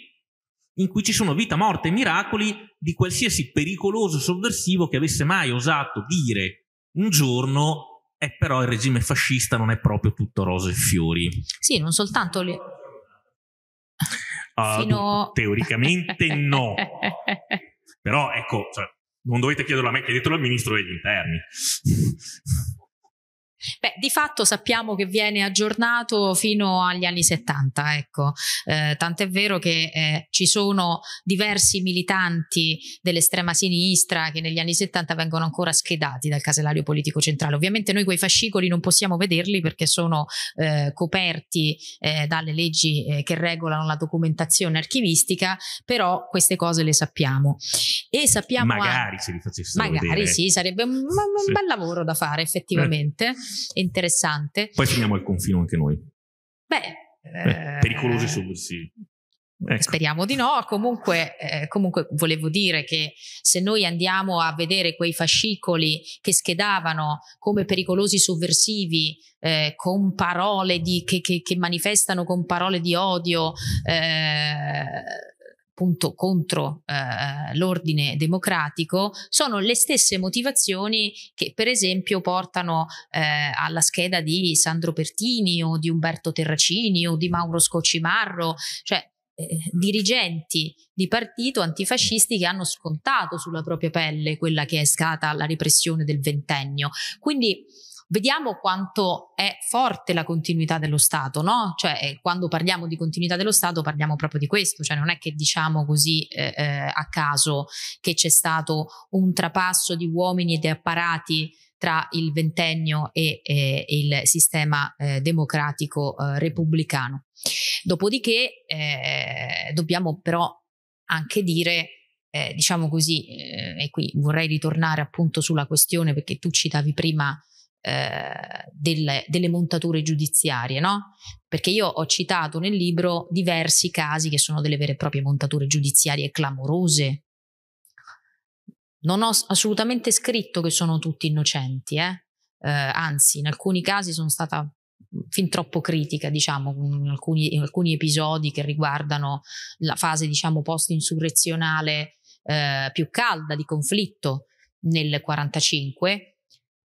in cui ci sono vita, morte e miracoli di qualsiasi pericoloso sovversivo che avesse mai osato dire un giorno eh, però il regime fascista non è proprio tutto rose e fiori. Sì, non soltanto le... Uh, Fino... Teoricamente no. però ecco, cioè, non dovete chiederlo a me, chiedetelo al ministro degli interni. Beh, di fatto sappiamo che viene aggiornato fino agli anni 70, ecco. Eh, tant'è vero che eh, ci sono diversi militanti dell'estrema sinistra che negli anni 70 vengono ancora schedati dal casellario politico centrale. Ovviamente noi quei fascicoli non possiamo vederli perché sono eh, coperti eh, dalle leggi eh, che regolano la documentazione archivistica, però queste cose le sappiamo. E sappiamo magari anche, se li facessero magari vedere. sì, sarebbe un, un sì. bel lavoro da fare effettivamente interessante. Poi finiamo al confino anche noi. Beh, Beh eh, pericolosi subversivi. Ecco. Speriamo di no, comunque, eh, comunque, volevo dire che se noi andiamo a vedere quei fascicoli che schedavano come pericolosi sovversivi eh, con parole di, che, che, che, manifestano con parole di odio, eh, appunto contro eh, l'ordine democratico sono le stesse motivazioni che per esempio portano eh, alla scheda di Sandro Pertini o di Umberto Terracini o di Mauro Scocimarro, cioè eh, dirigenti di partito antifascisti che hanno scontato sulla propria pelle quella che è stata la repressione del ventennio. Quindi vediamo quanto è forte la continuità dello Stato, no? Cioè, eh, quando parliamo di continuità dello Stato parliamo proprio di questo, cioè non è che diciamo così eh, eh, a caso che c'è stato un trapasso di uomini e di apparati tra il ventennio e, e, il sistema eh, democratico eh, repubblicano. Dopodiché eh, dobbiamo però anche dire eh, diciamo così, eh, e qui vorrei ritornare appunto sulla questione perché tu citavi prima eh, delle, delle, montature giudiziarie, no? Perché io ho citato nel libro diversi casi che sono delle vere e proprie montature giudiziarie clamorose. Non ho assolutamente scritto che sono tutti innocenti, eh? Eh, anzi, in alcuni casi sono stata mm, fin troppo critica, diciamo, in alcuni, in alcuni episodi che riguardano la fase, diciamo, post-insurrezionale eh, più calda di conflitto nel 45,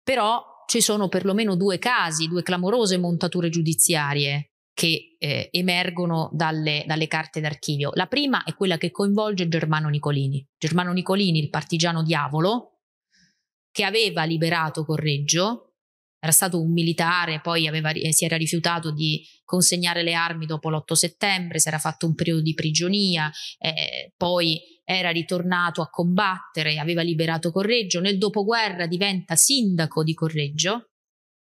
però ci sono perlomeno due casi, due clamorose montature giudiziarie che eh, emergono dalle, dalle, carte d'archivio. La prima è quella che coinvolge Germano Nicolini. Germano Nicolini, il partigiano diavolo, che aveva liberato Correggio era stato un militare, poi aveva, eh, si era rifiutato di consegnare le armi dopo l'8 settembre, si era fatto un periodo di prigionia, eh, poi era ritornato a combattere, aveva liberato Correggio, nel dopoguerra diventa sindaco di Correggio,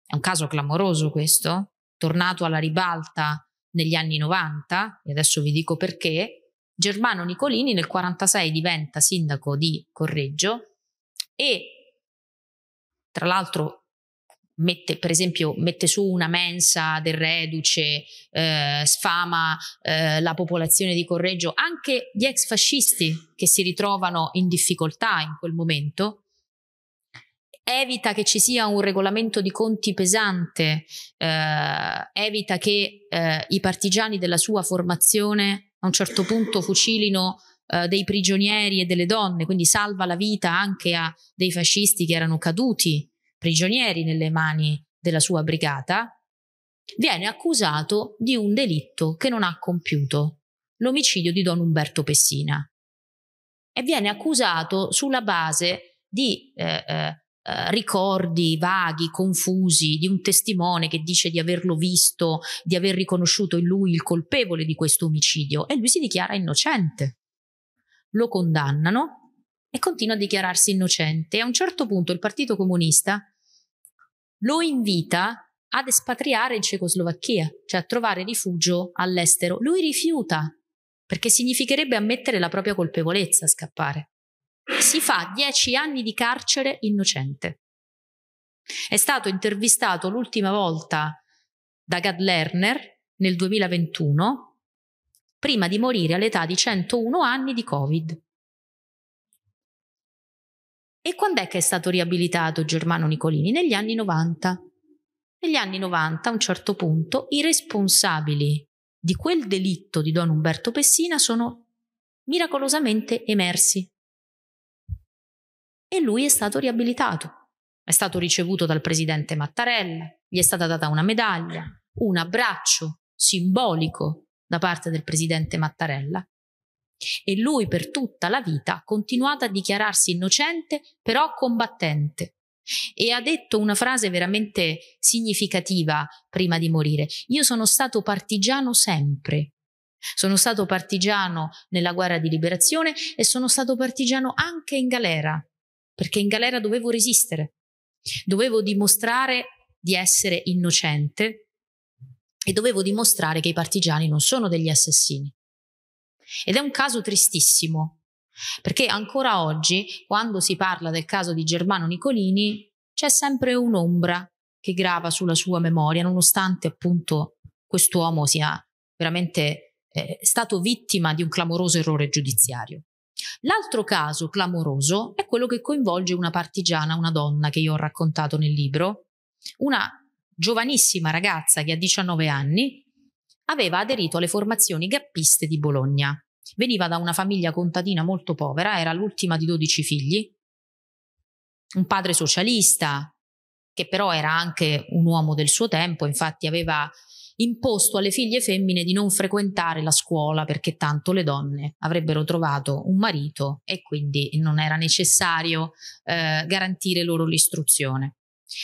è un caso clamoroso questo, tornato alla ribalta negli anni 90, e adesso vi dico perché, Germano Nicolini nel 1946 diventa sindaco di Correggio e tra l'altro mette, per esempio, mette su una mensa del reduce, eh, sfama eh, la popolazione di Correggio, anche gli ex fascisti che si ritrovano in difficoltà in quel momento, evita che ci sia un regolamento di conti pesante, eh, evita che eh, i partigiani della sua formazione a un certo punto fucilino eh, dei prigionieri e delle donne, quindi salva la vita anche a dei fascisti che erano caduti prigionieri nelle mani della sua brigata, viene accusato di un delitto che non ha compiuto, l'omicidio di Don Umberto Pessina. E viene accusato sulla base di eh, eh, eh, ricordi vaghi, confusi, di un testimone che dice di averlo visto, di aver riconosciuto in lui il colpevole di questo omicidio e lui si dichiara innocente. Lo condannano e continua a dichiararsi innocente. E a un certo punto il Partito Comunista lo invita ad espatriare in Cecoslovacchia, cioè a trovare rifugio all'estero. Lui rifiuta, perché significherebbe ammettere la propria colpevolezza a scappare. Si fa dieci anni di carcere innocente. È stato intervistato l'ultima volta da Gad Lerner nel 2021, prima di morire all'età di 101 anni di Covid. E quando è che è stato riabilitato Germano Nicolini? Negli anni 90. Negli anni 90, a un certo punto, i responsabili di quel delitto di Don Umberto Pessina sono miracolosamente emersi. E lui è stato riabilitato. È stato ricevuto dal presidente Mattarella, gli è stata data una medaglia, un abbraccio simbolico da parte del presidente Mattarella e lui per tutta la vita ha continuato a dichiararsi innocente però combattente. E ha detto una frase veramente significativa prima di morire. Io sono stato partigiano sempre. Sono stato partigiano nella guerra di liberazione e sono stato partigiano anche in galera, perché in galera dovevo resistere. Dovevo dimostrare di essere innocente e dovevo dimostrare che i partigiani non sono degli assassini. Ed è un caso tristissimo, perché ancora oggi, quando si parla del caso di Germano Nicolini, c'è sempre un'ombra che grava sulla sua memoria, nonostante appunto quest'uomo sia veramente eh, stato vittima di un clamoroso errore giudiziario. L'altro caso clamoroso è quello che coinvolge una partigiana, una donna che io ho raccontato nel libro, una giovanissima ragazza che ha 19 anni aveva aderito alle formazioni gappiste di Bologna. Veniva da una famiglia contadina molto povera, era l'ultima di 12 figli, un padre socialista, che però era anche un uomo del suo tempo, infatti aveva imposto alle figlie femmine di non frequentare la scuola perché tanto le donne avrebbero trovato un marito e quindi non era necessario eh, garantire loro l'istruzione.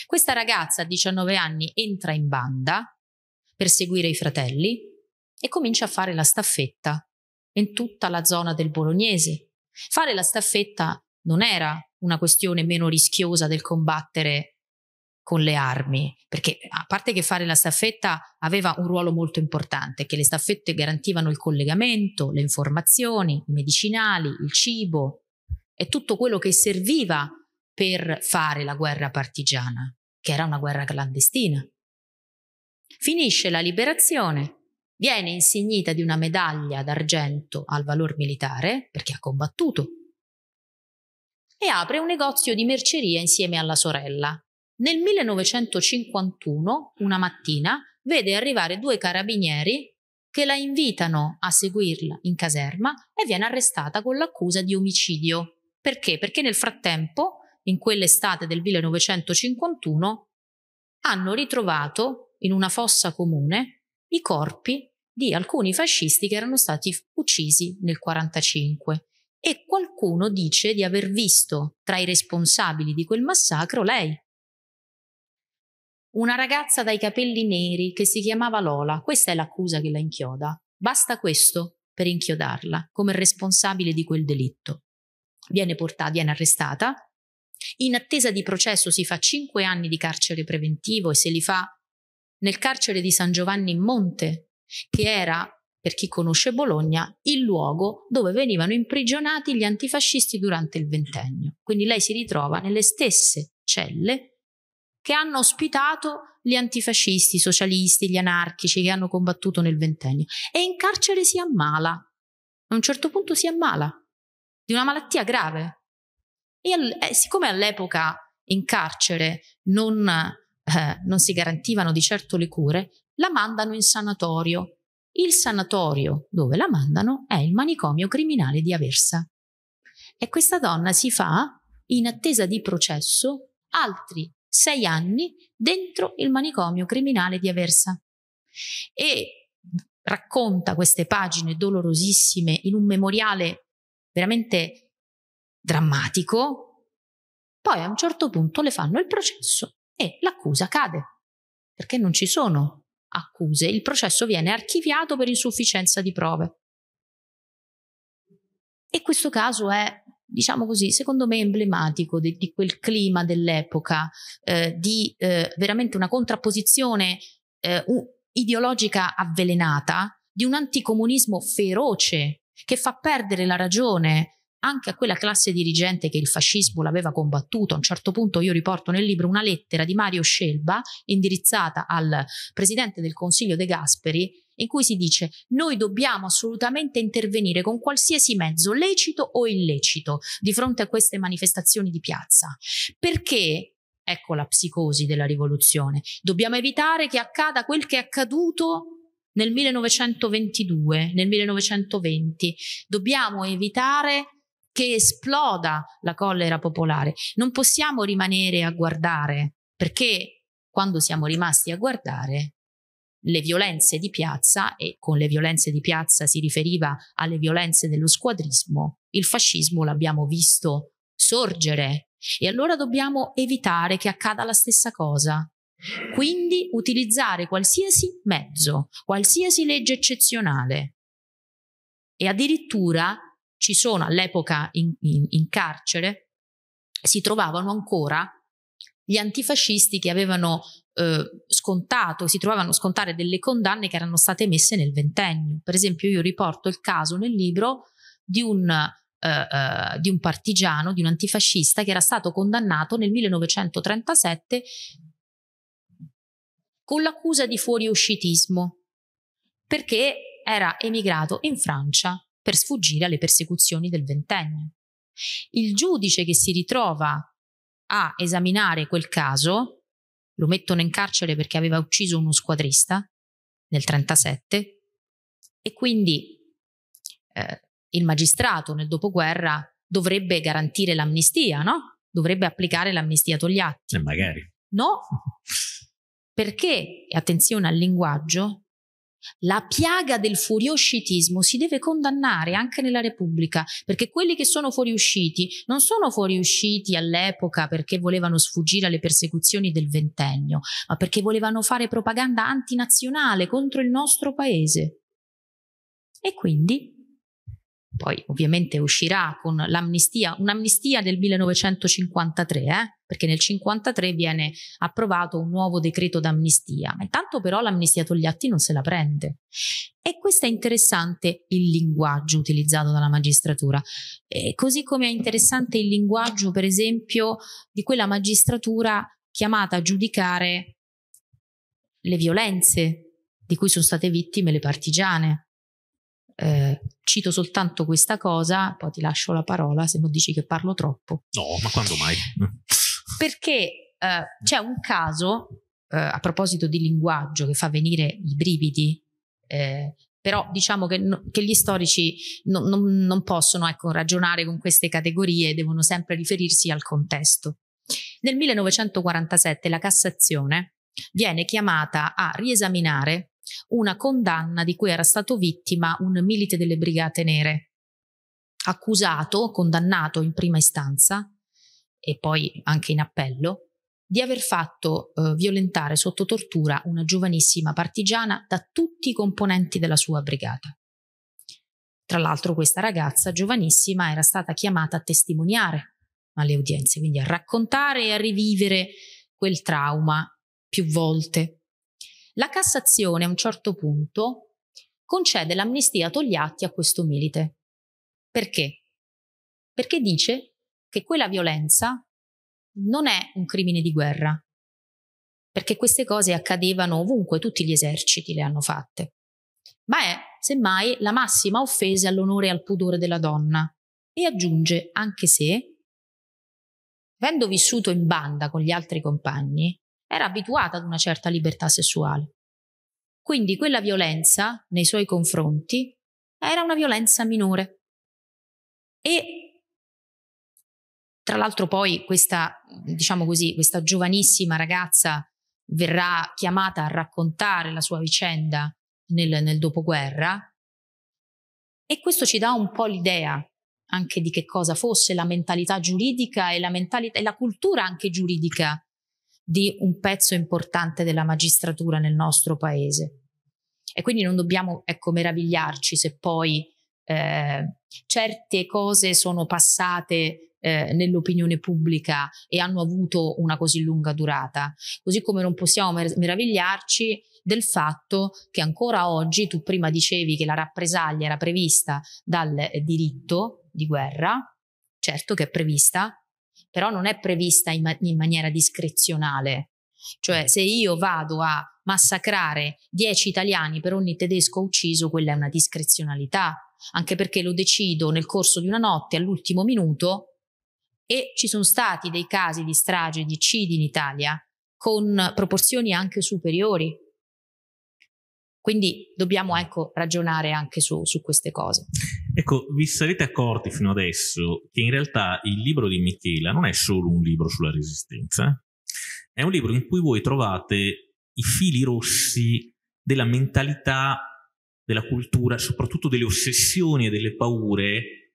Questa ragazza a 19 anni entra in banda per seguire i fratelli e comincia a fare la staffetta in tutta la zona del bolognese. Fare la staffetta non era una questione meno rischiosa del combattere con le armi, perché a parte che fare la staffetta aveva un ruolo molto importante, che le staffette garantivano il collegamento, le informazioni, i medicinali, il cibo e tutto quello che serviva per fare la guerra partigiana, che era una guerra clandestina. Finisce la liberazione, viene insignita di una medaglia d'argento al valor militare perché ha combattuto e apre un negozio di merceria insieme alla sorella. Nel 1951, una mattina, vede arrivare due carabinieri che la invitano a seguirla in caserma e viene arrestata con l'accusa di omicidio. Perché? Perché nel frattempo, in quell'estate del 1951, hanno ritrovato in una fossa comune i corpi di alcuni fascisti che erano stati uccisi nel 1945 e qualcuno dice di aver visto tra i responsabili di quel massacro lei. Una ragazza dai capelli neri che si chiamava Lola, questa è l'accusa che la inchioda. Basta questo per inchiodarla come responsabile di quel delitto. Viene portata, viene arrestata. In attesa di processo si fa cinque anni di carcere preventivo e se li fa nel carcere di San Giovanni in Monte, che era, per chi conosce Bologna, il luogo dove venivano imprigionati gli antifascisti durante il ventennio. Quindi lei si ritrova nelle stesse celle che hanno ospitato gli antifascisti, i socialisti, gli anarchici che hanno combattuto nel ventennio. E in carcere si ammala. A un certo punto si ammala di una malattia grave. E eh, siccome all'epoca in carcere non eh, non si garantivano di certo le cure, la mandano in sanatorio. Il sanatorio dove la mandano è il manicomio criminale di Aversa. E questa donna si fa, in attesa di processo, altri sei anni dentro il manicomio criminale di Aversa. E racconta queste pagine dolorosissime in un memoriale veramente drammatico. Poi a un certo punto le fanno il processo e l'accusa cade, perché non ci sono accuse, il processo viene archiviato per insufficienza di prove. E questo caso è, diciamo così, secondo me emblematico di, di quel clima dell'epoca, eh, di eh, veramente una contrapposizione eh, ideologica avvelenata, di un anticomunismo feroce che fa perdere la ragione anche a quella classe dirigente che il fascismo l'aveva combattuto. A un certo punto io riporto nel libro una lettera di Mario Scelba indirizzata al presidente del Consiglio De Gasperi in cui si dice noi dobbiamo assolutamente intervenire con qualsiasi mezzo lecito o illecito di fronte a queste manifestazioni di piazza perché ecco la psicosi della rivoluzione dobbiamo evitare che accada quel che è accaduto nel 1922, nel 1920. Dobbiamo evitare che esploda la collera popolare. Non possiamo rimanere a guardare, perché quando siamo rimasti a guardare le violenze di piazza, e con le violenze di piazza si riferiva alle violenze dello squadrismo, il fascismo l'abbiamo visto sorgere. E allora dobbiamo evitare che accada la stessa cosa. Quindi utilizzare qualsiasi mezzo, qualsiasi legge eccezionale e addirittura ci sono all'epoca in, in, in carcere, si trovavano ancora gli antifascisti che avevano eh, scontato, si trovavano a scontare delle condanne che erano state emesse nel ventennio. Per esempio, io riporto il caso nel libro di un, eh, eh, di un partigiano, di un antifascista che era stato condannato nel 1937 con l'accusa di fuoriuscitismo perché era emigrato in Francia per sfuggire alle persecuzioni del ventennio. Il giudice che si ritrova a esaminare quel caso, lo mettono in carcere perché aveva ucciso uno squadrista nel 1937 e quindi eh, il magistrato nel dopoguerra dovrebbe garantire l'amnistia, no? Dovrebbe applicare l'amnistia Togliatti. E eh, magari. No, perché, attenzione al linguaggio, la piaga del fuoriuscitismo si deve condannare anche nella Repubblica, perché quelli che sono fuoriusciti non sono fuoriusciti all'epoca perché volevano sfuggire alle persecuzioni del ventennio, ma perché volevano fare propaganda antinazionale contro il nostro paese. E quindi poi ovviamente uscirà con l'amnistia, un'amnistia del 1953, eh? perché nel 1953 viene approvato un nuovo decreto d'amnistia, ma intanto però l'amnistia Togliatti non se la prende. E questo è interessante il linguaggio utilizzato dalla magistratura, e così come è interessante il linguaggio per esempio di quella magistratura chiamata a giudicare le violenze di cui sono state vittime le partigiane eh, cito soltanto questa cosa, poi ti lascio la parola se non dici che parlo troppo. No, ma quando mai? Perché eh, c'è un caso, eh, a proposito di linguaggio, che fa venire i brividi, eh, però diciamo che, che gli storici no, no, non possono ecco, ragionare con queste categorie, devono sempre riferirsi al contesto. Nel 1947 la Cassazione viene chiamata a riesaminare una condanna di cui era stato vittima un milite delle Brigate Nere, accusato, condannato in prima istanza e poi anche in appello, di aver fatto eh, violentare sotto tortura una giovanissima partigiana da tutti i componenti della sua brigata. Tra l'altro questa ragazza giovanissima era stata chiamata a testimoniare alle udienze, quindi a raccontare e a rivivere quel trauma più volte. La Cassazione a un certo punto concede l'amnistia Togliatti a questo milite. Perché? Perché dice che quella violenza non è un crimine di guerra, perché queste cose accadevano ovunque, tutti gli eserciti le hanno fatte, ma è semmai la massima offesa all'onore e al pudore della donna. E aggiunge, anche se, avendo vissuto in banda con gli altri compagni, era abituata ad una certa libertà sessuale. Quindi quella violenza nei suoi confronti era una violenza minore. E tra l'altro poi questa, diciamo così, questa giovanissima ragazza verrà chiamata a raccontare la sua vicenda nel, nel dopoguerra e questo ci dà un po' l'idea anche di che cosa fosse la mentalità giuridica e la, mentalità, e la cultura anche giuridica di un pezzo importante della magistratura nel nostro paese. E quindi non dobbiamo ecco, meravigliarci se poi eh, certe cose sono passate eh, nell'opinione pubblica e hanno avuto una così lunga durata. Così come non possiamo mer- meravigliarci del fatto che ancora oggi tu prima dicevi che la rappresaglia era prevista dal eh, diritto di guerra, certo che è prevista, però non è prevista in, ma- in maniera discrezionale. Cioè, se io vado a massacrare 10 italiani per ogni tedesco ucciso, quella è una discrezionalità, anche perché lo decido nel corso di una notte all'ultimo minuto e ci sono stati dei casi di strage, di cidi in Italia con proporzioni anche superiori quindi dobbiamo ecco, ragionare anche su, su, queste cose. Ecco, vi sarete accorti fino adesso che in realtà il libro di Michela non è solo un libro sulla resistenza, eh? è un libro in cui voi trovate i fili rossi della mentalità, della cultura, soprattutto delle ossessioni e delle paure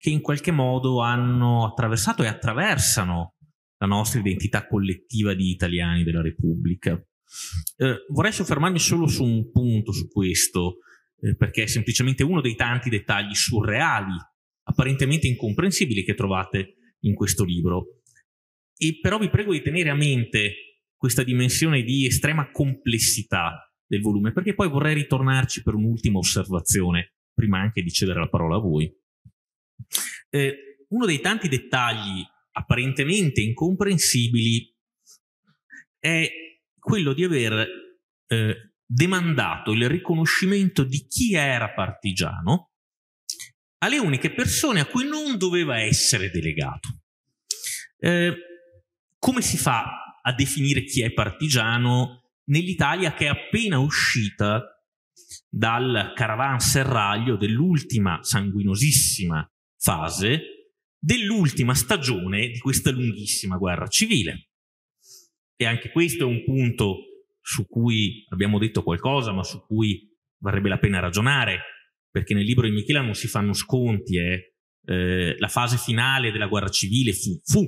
che in qualche modo hanno attraversato e attraversano la nostra identità collettiva di italiani della Repubblica. Eh, vorrei soffermarmi solo su un punto su questo, eh, perché è semplicemente uno dei tanti dettagli surreali, apparentemente incomprensibili che trovate in questo libro. E però vi prego di tenere a mente questa dimensione di estrema complessità del volume, perché poi vorrei ritornarci per un'ultima osservazione, prima anche di cedere la parola a voi. Eh, uno dei tanti dettagli apparentemente incomprensibili è quello di aver eh, demandato il riconoscimento di chi era partigiano alle uniche persone a cui non doveva essere delegato. Eh, come si fa a definire chi è partigiano nell'Italia che è appena uscita dal caravanserraglio dell'ultima sanguinosissima fase dell'ultima stagione di questa lunghissima guerra civile? E anche questo è un punto su cui abbiamo detto qualcosa, ma su cui varrebbe la pena ragionare, perché nel libro di Michela non si fanno sconti. Eh. Eh, la fase finale della guerra civile fu, fu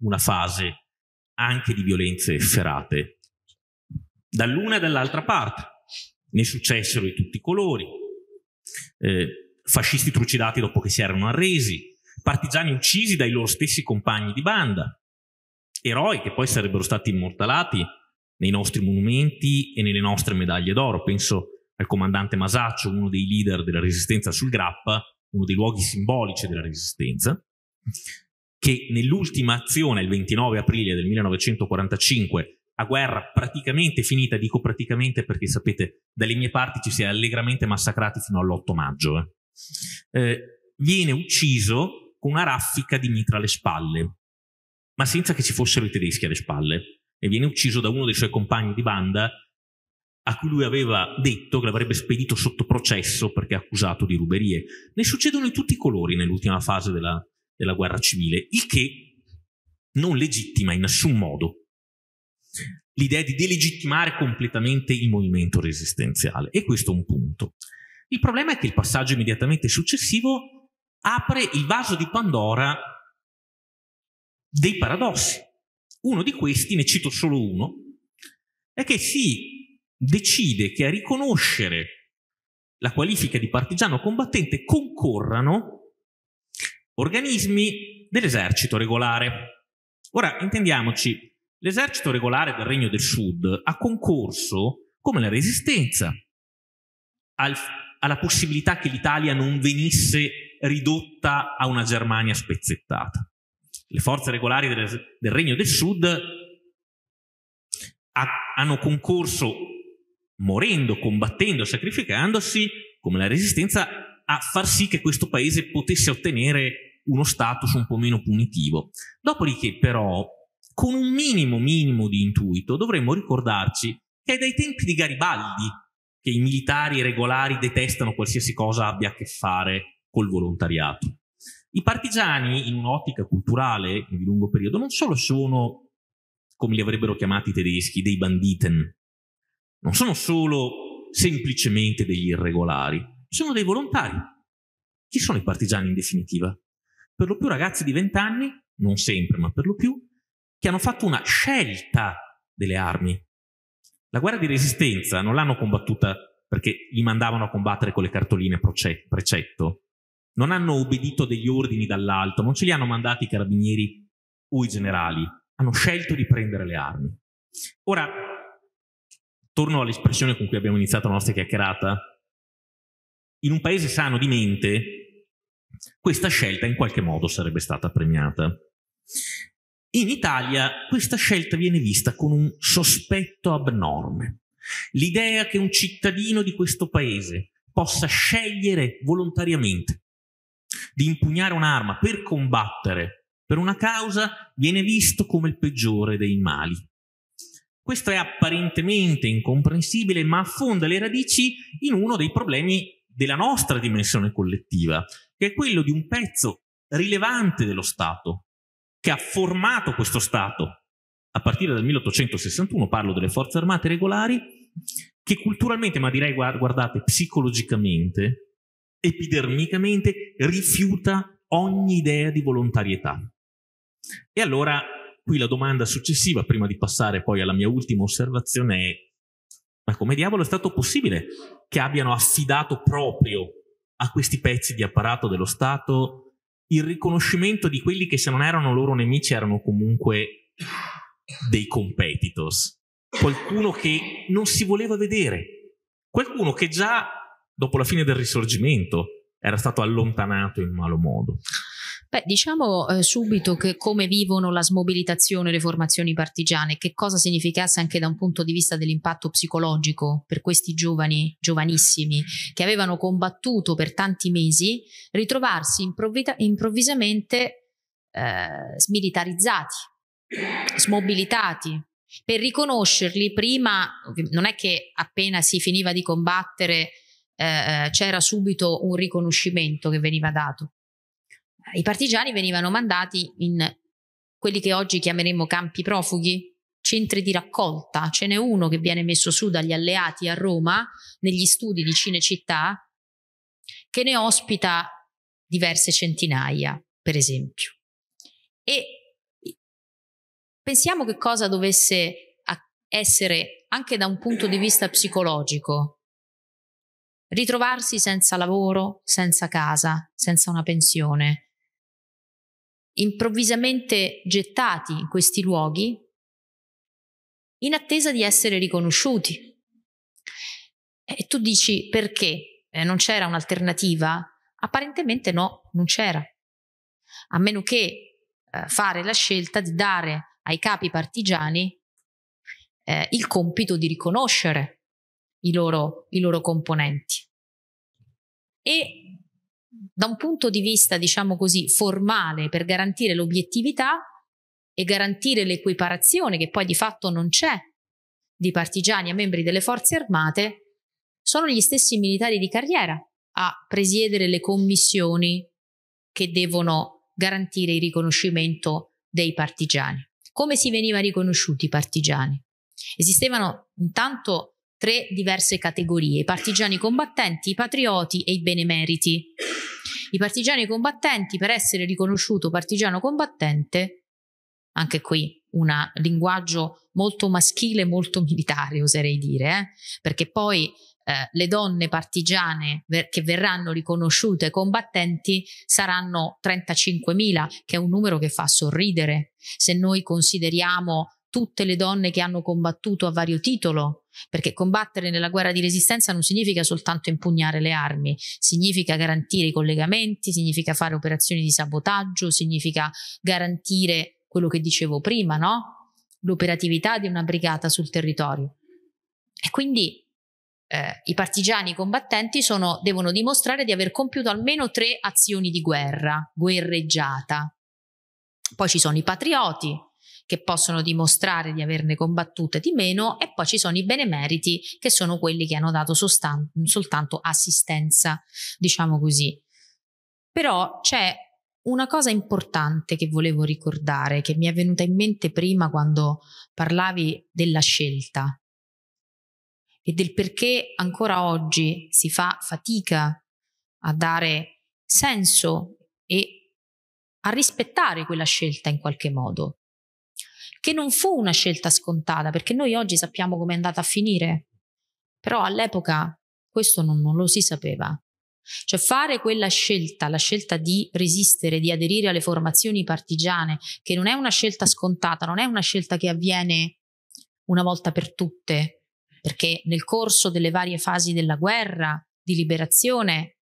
una fase anche di violenze efferate, dall'una e dall'altra parte. Ne successero di tutti i colori. Eh, fascisti trucidati dopo che si erano arresi, partigiani uccisi dai loro stessi compagni di banda, eroi che poi sarebbero stati immortalati nei nostri monumenti e nelle nostre medaglie d'oro. Penso al comandante Masaccio, uno dei leader della resistenza sul Grappa, uno dei luoghi simbolici della resistenza, che nell'ultima azione, il 29 aprile del 1945, a guerra praticamente finita, dico praticamente perché sapete, dalle mie parti ci si è allegramente massacrati fino all'8 maggio, eh. eh. viene ucciso con una raffica di mitra alle spalle ma senza che ci fossero i tedeschi alle spalle e viene ucciso da uno dei suoi compagni di banda a cui lui aveva detto che l'avrebbe spedito sotto processo perché accusato di ruberie. Ne succedono in tutti i colori nell'ultima fase della, della guerra civile, il che non legittima in nessun modo l'idea di delegittimare completamente il movimento resistenziale. E questo è un punto. Il problema è che il passaggio immediatamente successivo apre il vaso di Pandora dei paradossi. Uno di questi, ne cito solo uno, è che si decide che a riconoscere la qualifica di partigiano combattente concorrano organismi dell'esercito regolare. Ora, intendiamoci, l'esercito regolare del Regno del Sud ha concorso come la resistenza al, alla possibilità che l'Italia non venisse ridotta a una Germania spezzettata le forze regolari del, del Regno del Sud ha, hanno concorso morendo, combattendo, sacrificandosi come la resistenza a far sì che questo paese potesse ottenere uno status un po' meno punitivo. Dopodiché però, con un minimo minimo di intuito, dovremmo ricordarci che è dai tempi di Garibaldi che i militari regolari detestano qualsiasi cosa abbia a che fare col volontariato. I partigiani, in un'ottica culturale di lungo periodo, non solo sono, come li avrebbero chiamati i tedeschi, dei banditen, non sono solo semplicemente degli irregolari, sono dei volontari. Chi sono i partigiani in definitiva? Per lo più ragazzi di vent'anni, non sempre, ma per lo più, che hanno fatto una scelta delle armi. La guerra di resistenza non l'hanno combattuta perché li mandavano a combattere con le cartoline precetto, non hanno obbedito degli ordini dall'alto, non ce li hanno mandati i carabinieri o i generali, hanno scelto di prendere le armi. Ora, torno all'espressione con cui abbiamo iniziato la nostra chiacchierata, in un paese sano di mente questa scelta in qualche modo sarebbe stata premiata. In Italia questa scelta viene vista con un sospetto abnorme. L'idea che un cittadino di questo paese possa scegliere volontariamente di impugnare un'arma per combattere per una causa viene visto come il peggiore dei mali. Questo è apparentemente incomprensibile, ma affonda le radici in uno dei problemi della nostra dimensione collettiva, che è quello di un pezzo rilevante dello Stato, che ha formato questo Stato, a partire dal 1861, parlo delle forze armate regolari, che culturalmente, ma direi guardate psicologicamente, epidermicamente rifiuta ogni idea di volontarietà. E allora qui la domanda successiva, prima di passare poi alla mia ultima osservazione, è ma come diavolo è stato possibile che abbiano affidato proprio a questi pezzi di apparato dello Stato il riconoscimento di quelli che se non erano loro nemici erano comunque dei competitors, qualcuno che non si voleva vedere, qualcuno che già dopo la fine del risorgimento era stato allontanato in malo modo? Beh, diciamo eh, subito che come vivono la smobilitazione le formazioni partigiane, che cosa significasse anche da un punto di vista dell'impatto psicologico per questi giovani, giovanissimi, che avevano combattuto per tanti mesi, ritrovarsi improvvita- improvvisamente eh, smilitarizzati, smobilitati. Per riconoscerli prima, non è che appena si finiva di combattere eh, eh, c'era subito un riconoscimento che veniva dato. I partigiani venivano mandati in quelli che oggi chiameremmo campi profughi, centri di raccolta. Ce n'è uno che viene messo su dagli alleati a Roma, negli studi di Cinecittà, che ne ospita diverse centinaia, per esempio. E pensiamo che cosa dovesse essere, anche da un punto di vista psicologico, ritrovarsi senza lavoro, senza casa, senza una pensione, improvvisamente gettati in questi luoghi in attesa di essere riconosciuti. E tu dici perché? Eh, non c'era un'alternativa? Apparentemente no, non c'era. A meno che eh, fare la scelta di dare ai capi partigiani eh, il compito di riconoscere i loro, i loro componenti. E da un punto di vista, diciamo così, formale per garantire l'obiettività e garantire l'equiparazione, che poi di fatto non c'è, di partigiani a membri delle forze armate, sono gli stessi militari di carriera a presiedere le commissioni che devono garantire il riconoscimento dei partigiani. Come si veniva riconosciuti i partigiani? Esistevano intanto tre diverse categorie, i partigiani combattenti, i patrioti e i benemeriti. I partigiani combattenti, per essere riconosciuto partigiano combattente, anche qui un linguaggio molto maschile, molto militare, oserei dire, eh? perché poi eh, le donne partigiane ver- che verranno riconosciute combattenti saranno 35.000, che è un numero che fa sorridere. Se noi consideriamo tutte le donne che hanno combattuto a vario titolo, perché combattere nella guerra di resistenza non significa soltanto impugnare le armi, significa garantire i collegamenti, significa fare operazioni di sabotaggio, significa garantire quello che dicevo prima, no? l'operatività di una brigata sul territorio. E quindi eh, i partigiani combattenti sono, devono dimostrare di aver compiuto almeno tre azioni di guerra, guerreggiata. Poi ci sono i patrioti, che possono dimostrare di averne combattute di meno e poi ci sono i benemeriti che sono quelli che hanno dato soltanto, soltanto assistenza, diciamo così. Però c'è una cosa importante che volevo ricordare, che mi è venuta in mente prima quando parlavi della scelta e del perché ancora oggi si fa fatica a dare senso e a rispettare quella scelta in qualche modo che non fu una scelta scontata, perché noi oggi sappiamo come è andata a finire, però all'epoca questo non, non lo si sapeva. Cioè fare quella scelta, la scelta di resistere, di aderire alle formazioni partigiane, che non è una scelta scontata, non è una scelta che avviene una volta per tutte, perché nel corso delle varie fasi della guerra, di liberazione,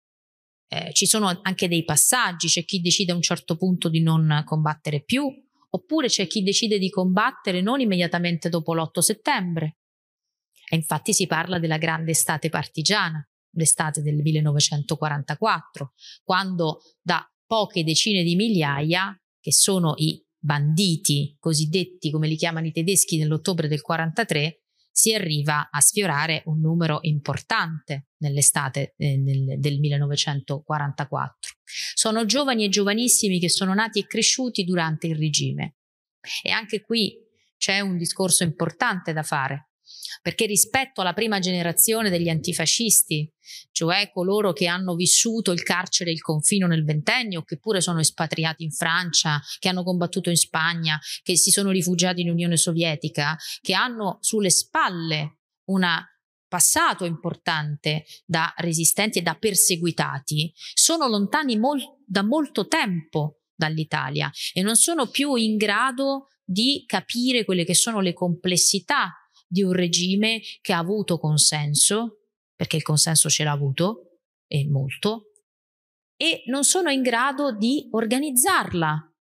eh, ci sono anche dei passaggi, c'è chi decide a un certo punto di non combattere più, Oppure c'è chi decide di combattere non immediatamente dopo l'8 settembre. E infatti si parla della grande estate partigiana, l'estate del 1944, quando da poche decine di migliaia, che sono i banditi cosiddetti, come li chiamano i tedeschi nell'ottobre del 1943, si arriva a sfiorare un numero importante nell'estate eh, nel, del 1944. Sono giovani e giovanissimi che sono nati e cresciuti durante il regime. E anche qui c'è un discorso importante da fare, perché rispetto alla prima generazione degli antifascisti, cioè coloro che hanno vissuto il carcere e il confino nel ventennio, che pure sono espatriati in Francia, che hanno combattuto in Spagna, che si sono rifugiati in Unione Sovietica, che hanno sulle spalle un passato importante da resistenti e da perseguitati, sono lontani mol da molto tempo dall'Italia e non sono più in grado di capire quelle che sono le complessità di un regime che ha avuto consenso, perché il consenso ce l'ha avuto, e molto, e non sono in grado di organizzarla,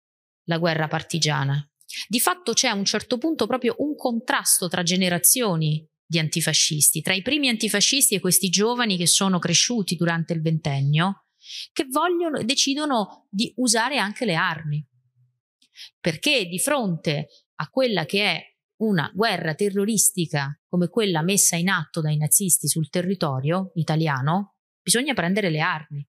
la guerra partigiana. Di fatto c'è a un certo punto proprio un contrasto tra generazioni di antifascisti, tra i primi antifascisti e questi giovani che sono cresciuti durante il ventennio, che vogliono, decidono di usare anche le armi. Perché di fronte a quella che è una guerra terroristica come quella messa in atto dai nazisti sul territorio italiano, bisogna prendere le armi.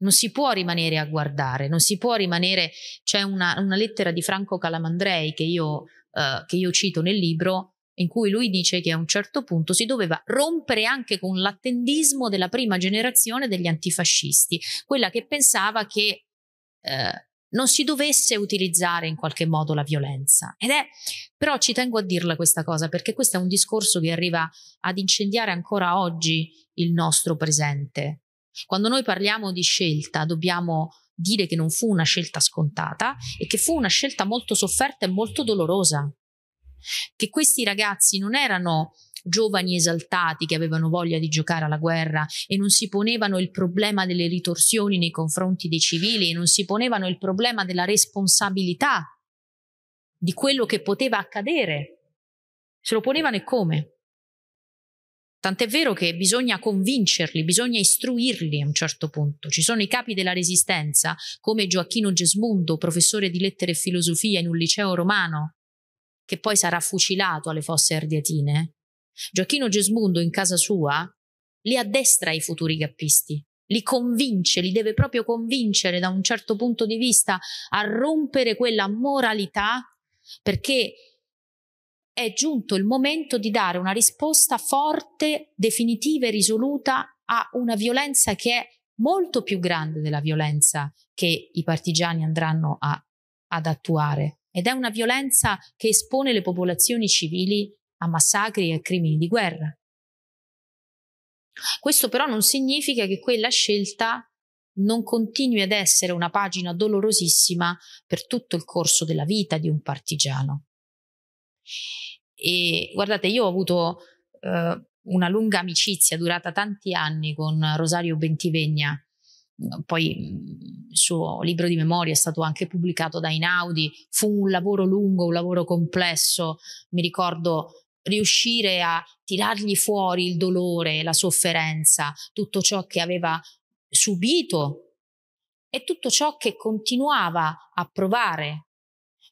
Non si può rimanere a guardare, non si può rimanere. C'è una, una lettera di Franco Calamandrei che io, eh, che io cito nel libro, in cui lui dice che a un certo punto si doveva rompere anche con l'attendismo della prima generazione degli antifascisti, quella che pensava che eh, non si dovesse utilizzare in qualche modo la violenza. Ed è, però ci tengo a dirla questa cosa perché questo è un discorso che arriva ad incendiare ancora oggi il nostro presente. Quando noi parliamo di scelta dobbiamo dire che non fu una scelta scontata e che fu una scelta molto sofferta e molto dolorosa. Che questi ragazzi non erano giovani esaltati che avevano voglia di giocare alla guerra e non si ponevano il problema delle ritorsioni nei confronti dei civili e non si ponevano il problema della responsabilità di quello che poteva accadere. Se lo ponevano e come? Tant'è vero che bisogna convincerli, bisogna istruirli a un certo punto. Ci sono i capi della resistenza, come Gioacchino Gesmundo, professore di lettere e filosofia in un liceo romano, che poi sarà fucilato alle fosse ardiatine, Gioacchino Gesmundo in casa sua li addestra i futuri gappisti, li convince, li deve proprio convincere da un certo punto di vista a rompere quella moralità perché è giunto il momento di dare una risposta forte, definitiva e risoluta a una violenza che è molto più grande della violenza che i partigiani andranno a, ad attuare ed è una violenza che espone le popolazioni civili a massacri e a crimini di guerra. Questo però non significa che quella scelta non continui ad essere una pagina dolorosissima per tutto il corso della vita di un partigiano. E guardate, io ho avuto eh, una lunga amicizia durata tanti anni con Rosario Bentivegna, poi mm, il suo libro di memoria è stato anche pubblicato da Inaudi, fu un lavoro lungo, un lavoro complesso, mi ricordo riuscire a tirargli fuori il dolore, la sofferenza, tutto ciò che aveva subito e tutto ciò che continuava a provare.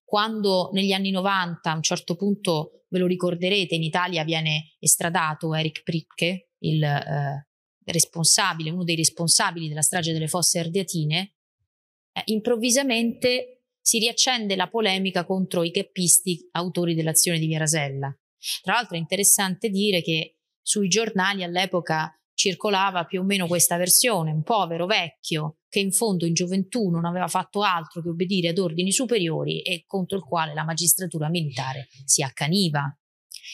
Quando negli anni 90, a un certo punto, ve lo ricorderete, in Italia viene estradato Eric Pricche, il eh, responsabile, uno dei responsabili della strage delle fosse ardeatine, eh, improvvisamente si riaccende la polemica contro i cheppisti autori dell'azione di Via Rasella. Tra l'altro è interessante dire che sui giornali all'epoca circolava più o meno questa versione, un povero vecchio che in fondo in gioventù non aveva fatto altro che obbedire ad ordini superiori e contro il quale la magistratura militare si accaniva.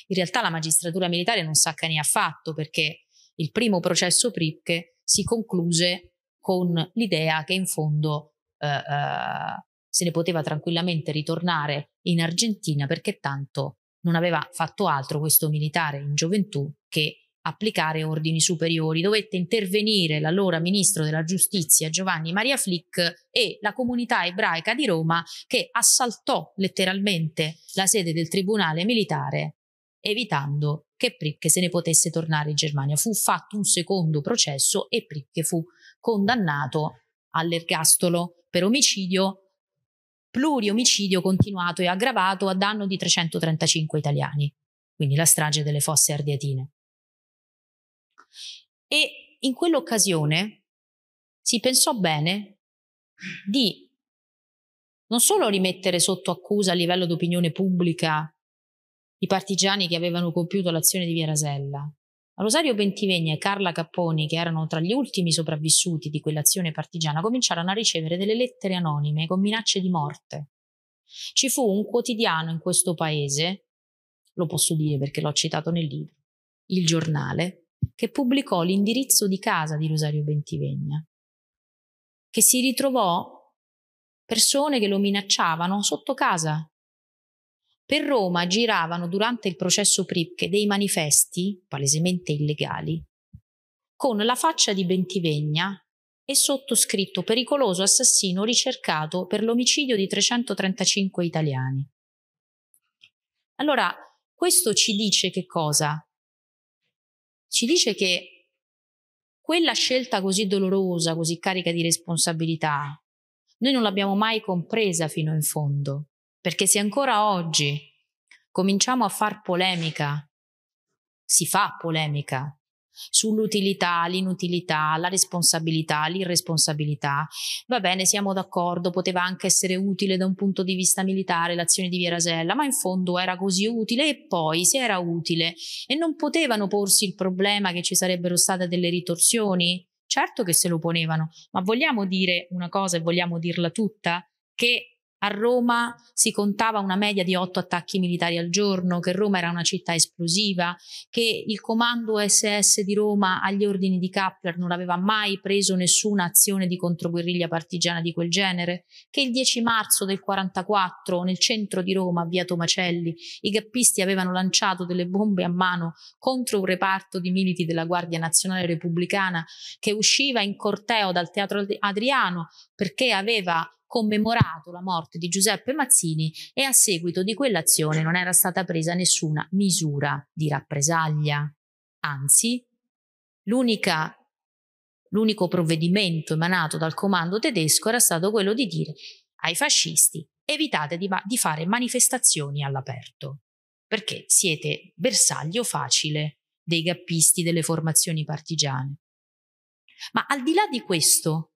In realtà la magistratura militare non si accanì affatto perché il primo processo Prick si concluse con l'idea che in fondo eh, eh, se ne poteva tranquillamente ritornare in Argentina perché tanto non aveva fatto altro questo militare in gioventù che applicare ordini superiori. Dovette intervenire l'allora ministro della giustizia Giovanni Maria Flick e la comunità ebraica di Roma che assaltò letteralmente la sede del tribunale militare evitando che Pricche se ne potesse tornare in Germania. Fu fatto un secondo processo e Pricche fu condannato all'ergastolo per omicidio pluriomicidio continuato e aggravato a danno di 335 italiani, quindi la strage delle fosse ardeatine. E in quell'occasione si pensò bene di non solo rimettere sotto accusa a livello d'opinione pubblica i partigiani che avevano compiuto l'azione di Via Rasella, Rosario Bentivegna e Carla Capponi, che erano tra gli ultimi sopravvissuti di quell'azione partigiana, cominciarono a ricevere delle lettere anonime con minacce di morte. Ci fu un quotidiano in questo paese, lo posso dire perché l'ho citato nel libro, il giornale, che pubblicò l'indirizzo di casa di Rosario Bentivegna, che si ritrovò persone che lo minacciavano sotto casa, per Roma giravano durante il processo Pripke dei manifesti, palesemente illegali, con la faccia di Bentivegna e sottoscritto pericoloso assassino ricercato per l'omicidio di 335 italiani. Allora, questo ci dice che cosa? Ci dice che quella scelta così dolorosa, così carica di responsabilità, noi non l'abbiamo mai compresa fino in fondo. Perché se ancora oggi cominciamo a far polemica, si fa polemica sull'utilità, l'inutilità, la responsabilità, l'irresponsabilità. Va bene, siamo d'accordo, poteva anche essere utile da un punto di vista militare l'azione di Vierasella, ma in fondo era così utile e poi se era utile e non potevano porsi il problema che ci sarebbero state delle ritorsioni? Certo che se lo ponevano, ma vogliamo dire una cosa e vogliamo dirla tutta? Che a Roma si contava una media di otto attacchi militari al giorno, che Roma era una città esplosiva, che il comando SS di Roma agli ordini di Kappler non aveva mai preso nessuna azione di controguerriglia partigiana di quel genere, che il 10 marzo del 44 nel centro di Roma, via Tomacelli, i gappisti avevano lanciato delle bombe a mano contro un reparto di militi della Guardia Nazionale Repubblicana che usciva in corteo dal Teatro Adriano perché aveva commemorato la morte di Giuseppe Mazzini e a seguito di quell'azione non era stata presa nessuna misura di rappresaglia. Anzi, l'unica l'unico provvedimento emanato dal comando tedesco era stato quello di dire ai fascisti evitate di, di, fare manifestazioni all'aperto, perché siete bersaglio facile dei gappisti delle formazioni partigiane. Ma al di là di questo,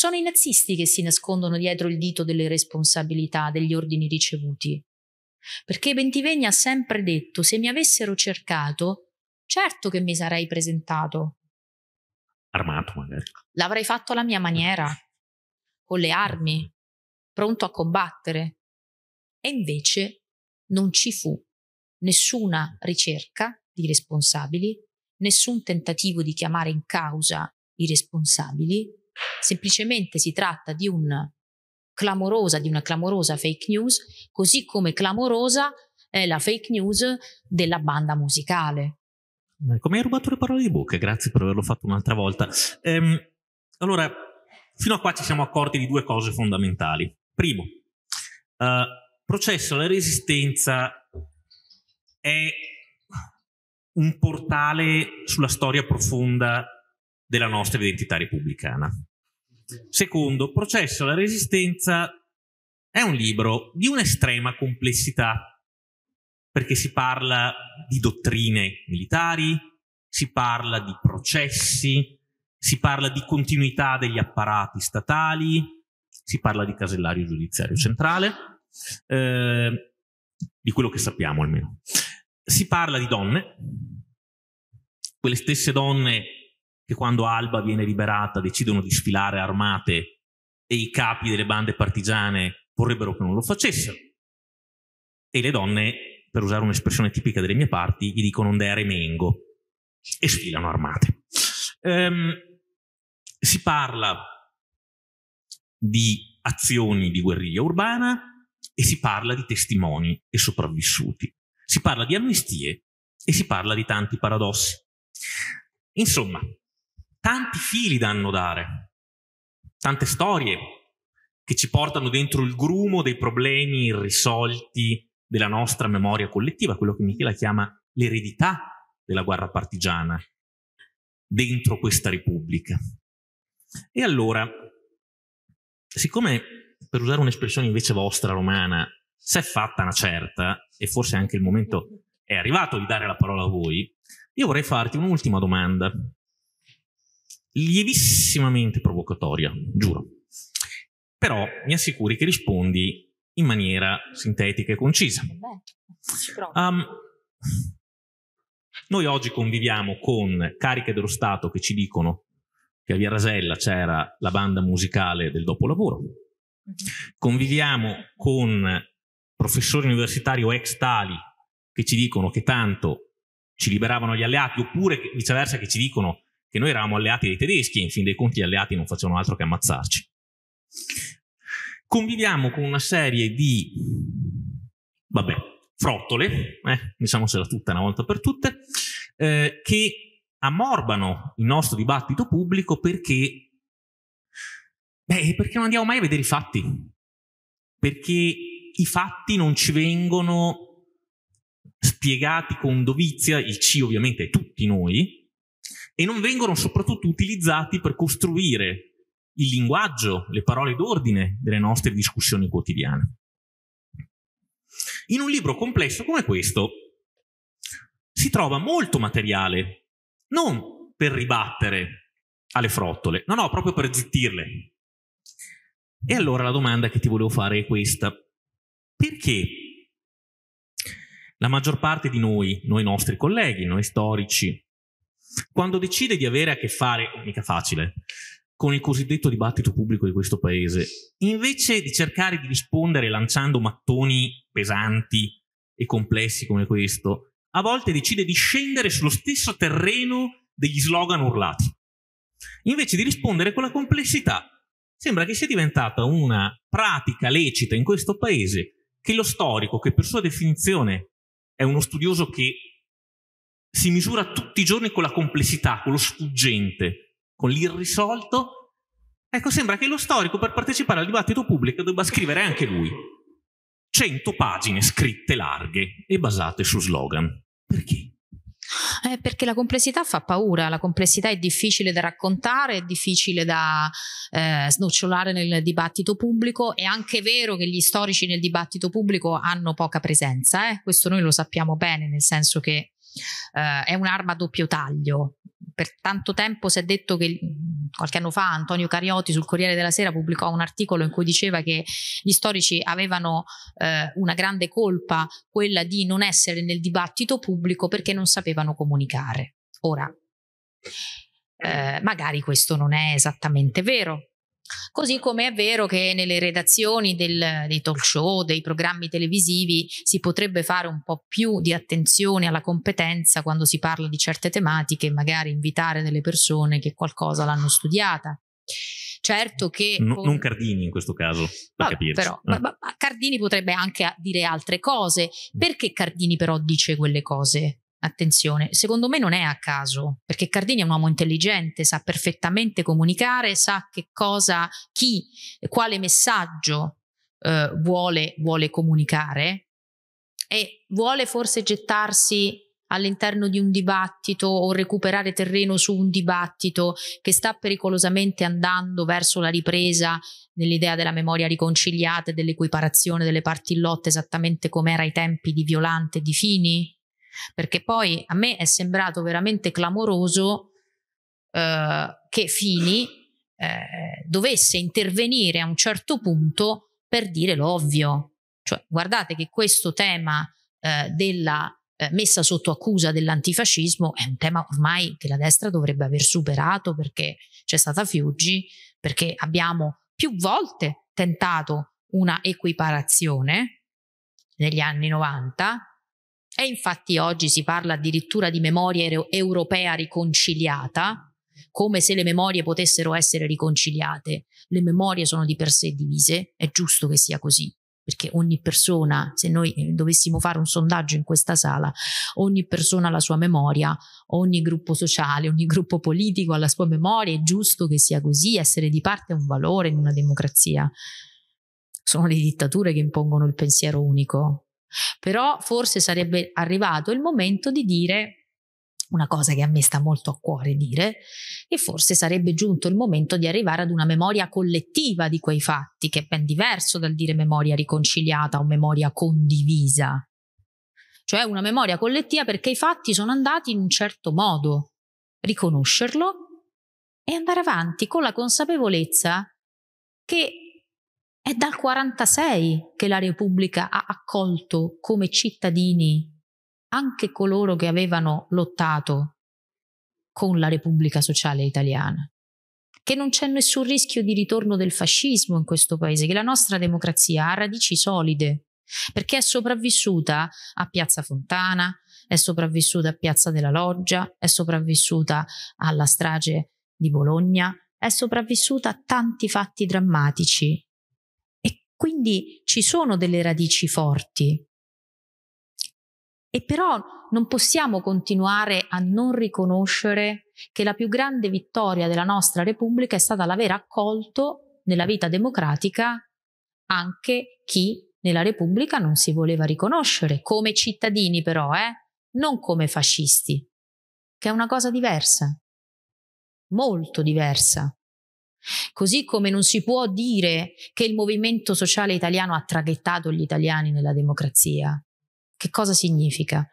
Sono i nazisti che si nascondono dietro il dito delle responsabilità, degli ordini ricevuti. Perché Bentivegna ha sempre detto, se mi avessero cercato, certo che mi sarei presentato. Armato magari. L'avrei fatto alla mia mm. maniera, con le armi, mm. pronto a combattere. E invece non ci fu nessuna ricerca di responsabili, nessun tentativo di chiamare in causa i responsabili, semplicemente si tratta di un clamorosa, di una clamorosa fake news, così come clamorosa è la fake news della banda musicale. Eh, mi hai rubato le parole di bocca, grazie per averlo fatto un'altra volta. Ehm, allora, fino a qua ci siamo accorti di due cose fondamentali. Primo, eh, processo alla resistenza è un portale sulla storia profonda della nostra identità repubblicana. Secondo, Processo alla resistenza è un libro di un'estrema complessità, perché si parla di dottrine militari, si parla di processi, si parla di continuità degli apparati statali, si parla di casellario giudiziario centrale, eh, di quello che sappiamo almeno. Si parla di donne, quelle stesse donne che quando Alba viene liberata decidono di sfilare armate e i capi delle bande partigiane vorrebbero che non lo facessero. E le donne, per usare un'espressione tipica delle mie parti, gli dicono ondere mengo e sfilano armate. Ehm, si parla di azioni di guerriglia urbana e si parla di testimoni e sopravvissuti. Si parla di amnistie e si parla di tanti paradossi. Insomma, tanti fili da annodare, tante storie che ci portano dentro il grumo dei problemi irrisolti della nostra memoria collettiva, quello che Michela chiama l'eredità della guerra partigiana dentro questa Repubblica. E allora, siccome per usare un'espressione invece vostra romana, si è fatta una certa, e forse anche il momento è arrivato di dare la parola a voi, io vorrei farti un'ultima domanda lievissimamente provocatoria, giuro. Però mi assicuri che rispondi in maniera sintetica e concisa. Um, noi oggi conviviamo con cariche dello Stato che ci dicono che a Via Rasella c'era la banda musicale del dopolavoro. Mhm. Conviviamo con professori universitari o ex tali che ci dicono che tanto ci liberavano gli alleati, oppure viceversa che ci dicono che noi eravamo alleati dei tedeschi, e in fin dei conti gli alleati non facevano altro che ammazzarci. Conviviamo con una serie di, vabbè, frottole, eh, diciamocela tutta una volta per tutte, eh, che ammorbano il nostro dibattito pubblico perché, beh, perché non andiamo mai a vedere i fatti, perché i fatti non ci vengono spiegati con dovizia, il C ovviamente è tutti noi, e non vengono soprattutto utilizzati per costruire il linguaggio, le parole d'ordine delle nostre discussioni quotidiane. In un libro complesso come questo si trova molto materiale, non per ribattere alle frottole, no, no, proprio per zittirle. E allora la domanda che ti volevo fare è questa. Perché la maggior parte di noi, noi nostri colleghi, noi storici, quando decide di avere a che fare, oh, mica facile, con il cosiddetto dibattito pubblico di questo paese, invece di cercare di rispondere lanciando mattoni pesanti e complessi come questo, a volte decide di scendere sullo stesso terreno degli slogan urlati. Invece di rispondere con la complessità, sembra che sia diventata una pratica lecita in questo paese che lo storico, che per sua definizione è uno studioso che si misura tutti i giorni con la complessità, con lo sfuggente, con l'irrisolto, ecco sembra che lo storico per partecipare al dibattito pubblico debba scrivere anche lui. 100 pagine scritte larghe e basate su slogan. Perché? Eh, perché la complessità fa paura, la complessità è difficile da raccontare, è difficile da eh, snocciolare nel dibattito pubblico, è anche vero che gli storici nel dibattito pubblico hanno poca presenza, eh? questo noi lo sappiamo bene, nel senso che eh, è un'arma a doppio taglio. Per tanto tempo si è detto che qualche anno fa Antonio Cariotti sul Corriere della Sera pubblicò un articolo in cui diceva che gli storici avevano eh, una grande colpa, quella di non essere nel dibattito pubblico perché non sapevano comunicare. Ora, eh, magari questo non è esattamente vero, Così come è vero che nelle redazioni del, dei talk show, dei programmi televisivi, si potrebbe fare un po' più di attenzione alla competenza quando si parla di certe tematiche, magari invitare delle persone che qualcosa l'hanno studiata. Certo che... No, con... Non Cardini in questo caso, per capire. Però, eh. ma, ma Cardini potrebbe anche dire altre cose. Perché Cardini però dice quelle cose? Attenzione, secondo me non è a caso, perché Cardini è un uomo intelligente, sa perfettamente comunicare, sa che cosa, chi, quale messaggio eh, vuole, vuole comunicare e vuole forse gettarsi all'interno di un dibattito o recuperare terreno su un dibattito che sta pericolosamente andando verso la ripresa nell'idea della memoria riconciliata e dell'equiparazione delle parti in lotta esattamente come era ai tempi di Violante e di Fini? perché poi a me è sembrato veramente clamoroso eh, che Fini eh, dovesse intervenire a un certo punto per dire l'ovvio, cioè guardate che questo tema eh, della eh, messa sotto accusa dell'antifascismo è un tema ormai che la destra dovrebbe aver superato perché c'è stata Fiuggi, perché abbiamo più volte tentato una equiparazione negli anni 90 e infatti oggi si parla addirittura di memoria europea riconciliata, come se le memorie potessero essere riconciliate. Le memorie sono di per sé divise, è giusto che sia così perché ogni persona, se noi eh, dovessimo fare un sondaggio in questa sala, ogni persona ha la sua memoria, ogni gruppo sociale, ogni gruppo politico ha la sua memoria, è giusto che sia così, essere di parte è un valore in una democrazia. Sono le dittature che impongono il pensiero unico, però forse sarebbe arrivato il momento di dire una cosa che a me sta molto a cuore dire, e forse sarebbe giunto il momento di arrivare ad una memoria collettiva di quei fatti, che è ben diverso dal dire memoria riconciliata o memoria condivisa. Cioè una memoria collettiva perché i fatti sono andati in un certo modo, riconoscerlo e andare avanti con la consapevolezza che è dal 1946 che la Repubblica ha accolto come cittadini anche coloro che avevano lottato con la Repubblica Sociale Italiana, che non c'è nessun rischio di ritorno del fascismo in questo paese, che la nostra democrazia ha radici solide, perché è sopravvissuta a Piazza Fontana, è sopravvissuta a Piazza della Loggia, è sopravvissuta alla strage di Bologna, è sopravvissuta a tanti fatti drammatici quindi ci sono delle radici forti. E però non possiamo continuare a non riconoscere che la più grande vittoria della nostra Repubblica è stata l'aver accolto nella vita democratica anche chi nella Repubblica non si voleva riconoscere, come cittadini però, eh? non come fascisti, che è una cosa diversa, molto diversa. Così come non si può dire che il movimento sociale italiano ha traghettato gli italiani nella democrazia. Che cosa significa?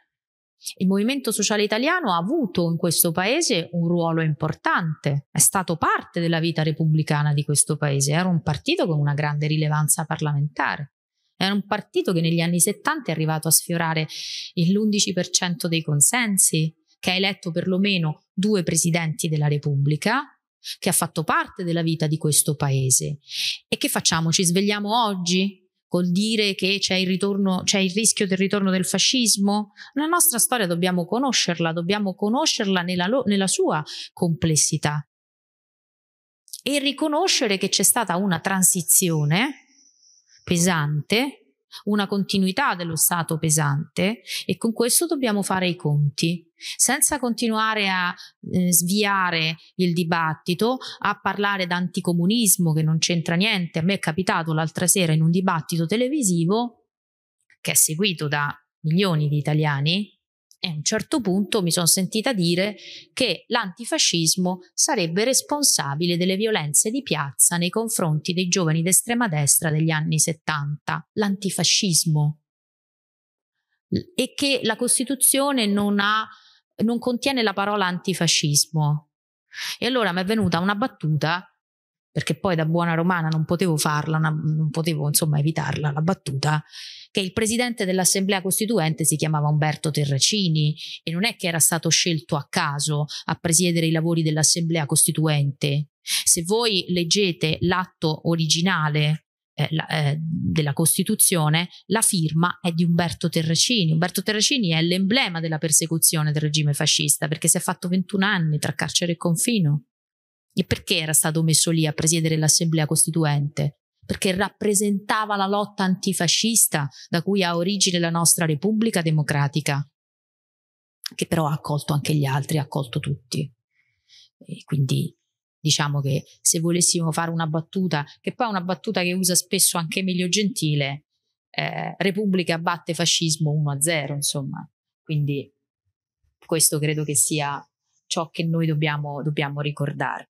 Il movimento sociale italiano ha avuto in questo paese un ruolo importante, è stato parte della vita repubblicana di questo paese, era un partito con una grande rilevanza parlamentare, era un partito che negli anni 70 è arrivato a sfiorare l'11% dei consensi, che ha eletto perlomeno due presidenti della Repubblica, che ha fatto parte della vita di questo paese. E che facciamo? Ci svegliamo oggi col dire che c'è il, ritorno, c'è il rischio del ritorno del fascismo? La nostra storia dobbiamo conoscerla, dobbiamo conoscerla nella, nella sua complessità e riconoscere che c'è stata una transizione pesante, una continuità dello Stato pesante e con questo dobbiamo fare i conti senza continuare a eh, sviare il dibattito, a parlare d'anticomunismo che non c'entra niente. A me è capitato l'altra sera in un dibattito televisivo che è seguito da milioni di italiani e a un certo punto mi sono sentita dire che l'antifascismo sarebbe responsabile delle violenze di piazza nei confronti dei giovani d'estrema destra degli anni 70. L'antifascismo. E che la Costituzione non ha non contiene la parola antifascismo. E allora mi è venuta una battuta, perché poi da buona romana non potevo farla, una, non potevo insomma evitarla, la battuta, che il presidente dell'Assemblea Costituente si chiamava Umberto Terracini e non è che era stato scelto a caso a presiedere i lavori dell'Assemblea Costituente. Se voi leggete l'atto originale eh, la, eh, della Costituzione, la firma è di Umberto Terracini. Umberto Terracini è l'emblema della persecuzione del regime fascista perché si è fatto 21 anni tra carcere e confino. E perché era stato messo lì a presiedere l'Assemblea Costituente? Perché rappresentava la lotta antifascista da cui ha origine la nostra Repubblica Democratica, che però ha accolto anche gli altri, ha accolto tutti. E quindi diciamo che se volessimo fare una battuta, che poi è una battuta che usa spesso anche Emilio Gentile, eh, Repubblica batte fascismo 1-0, insomma. Quindi questo credo che sia ciò che noi dobbiamo, dobbiamo ricordare.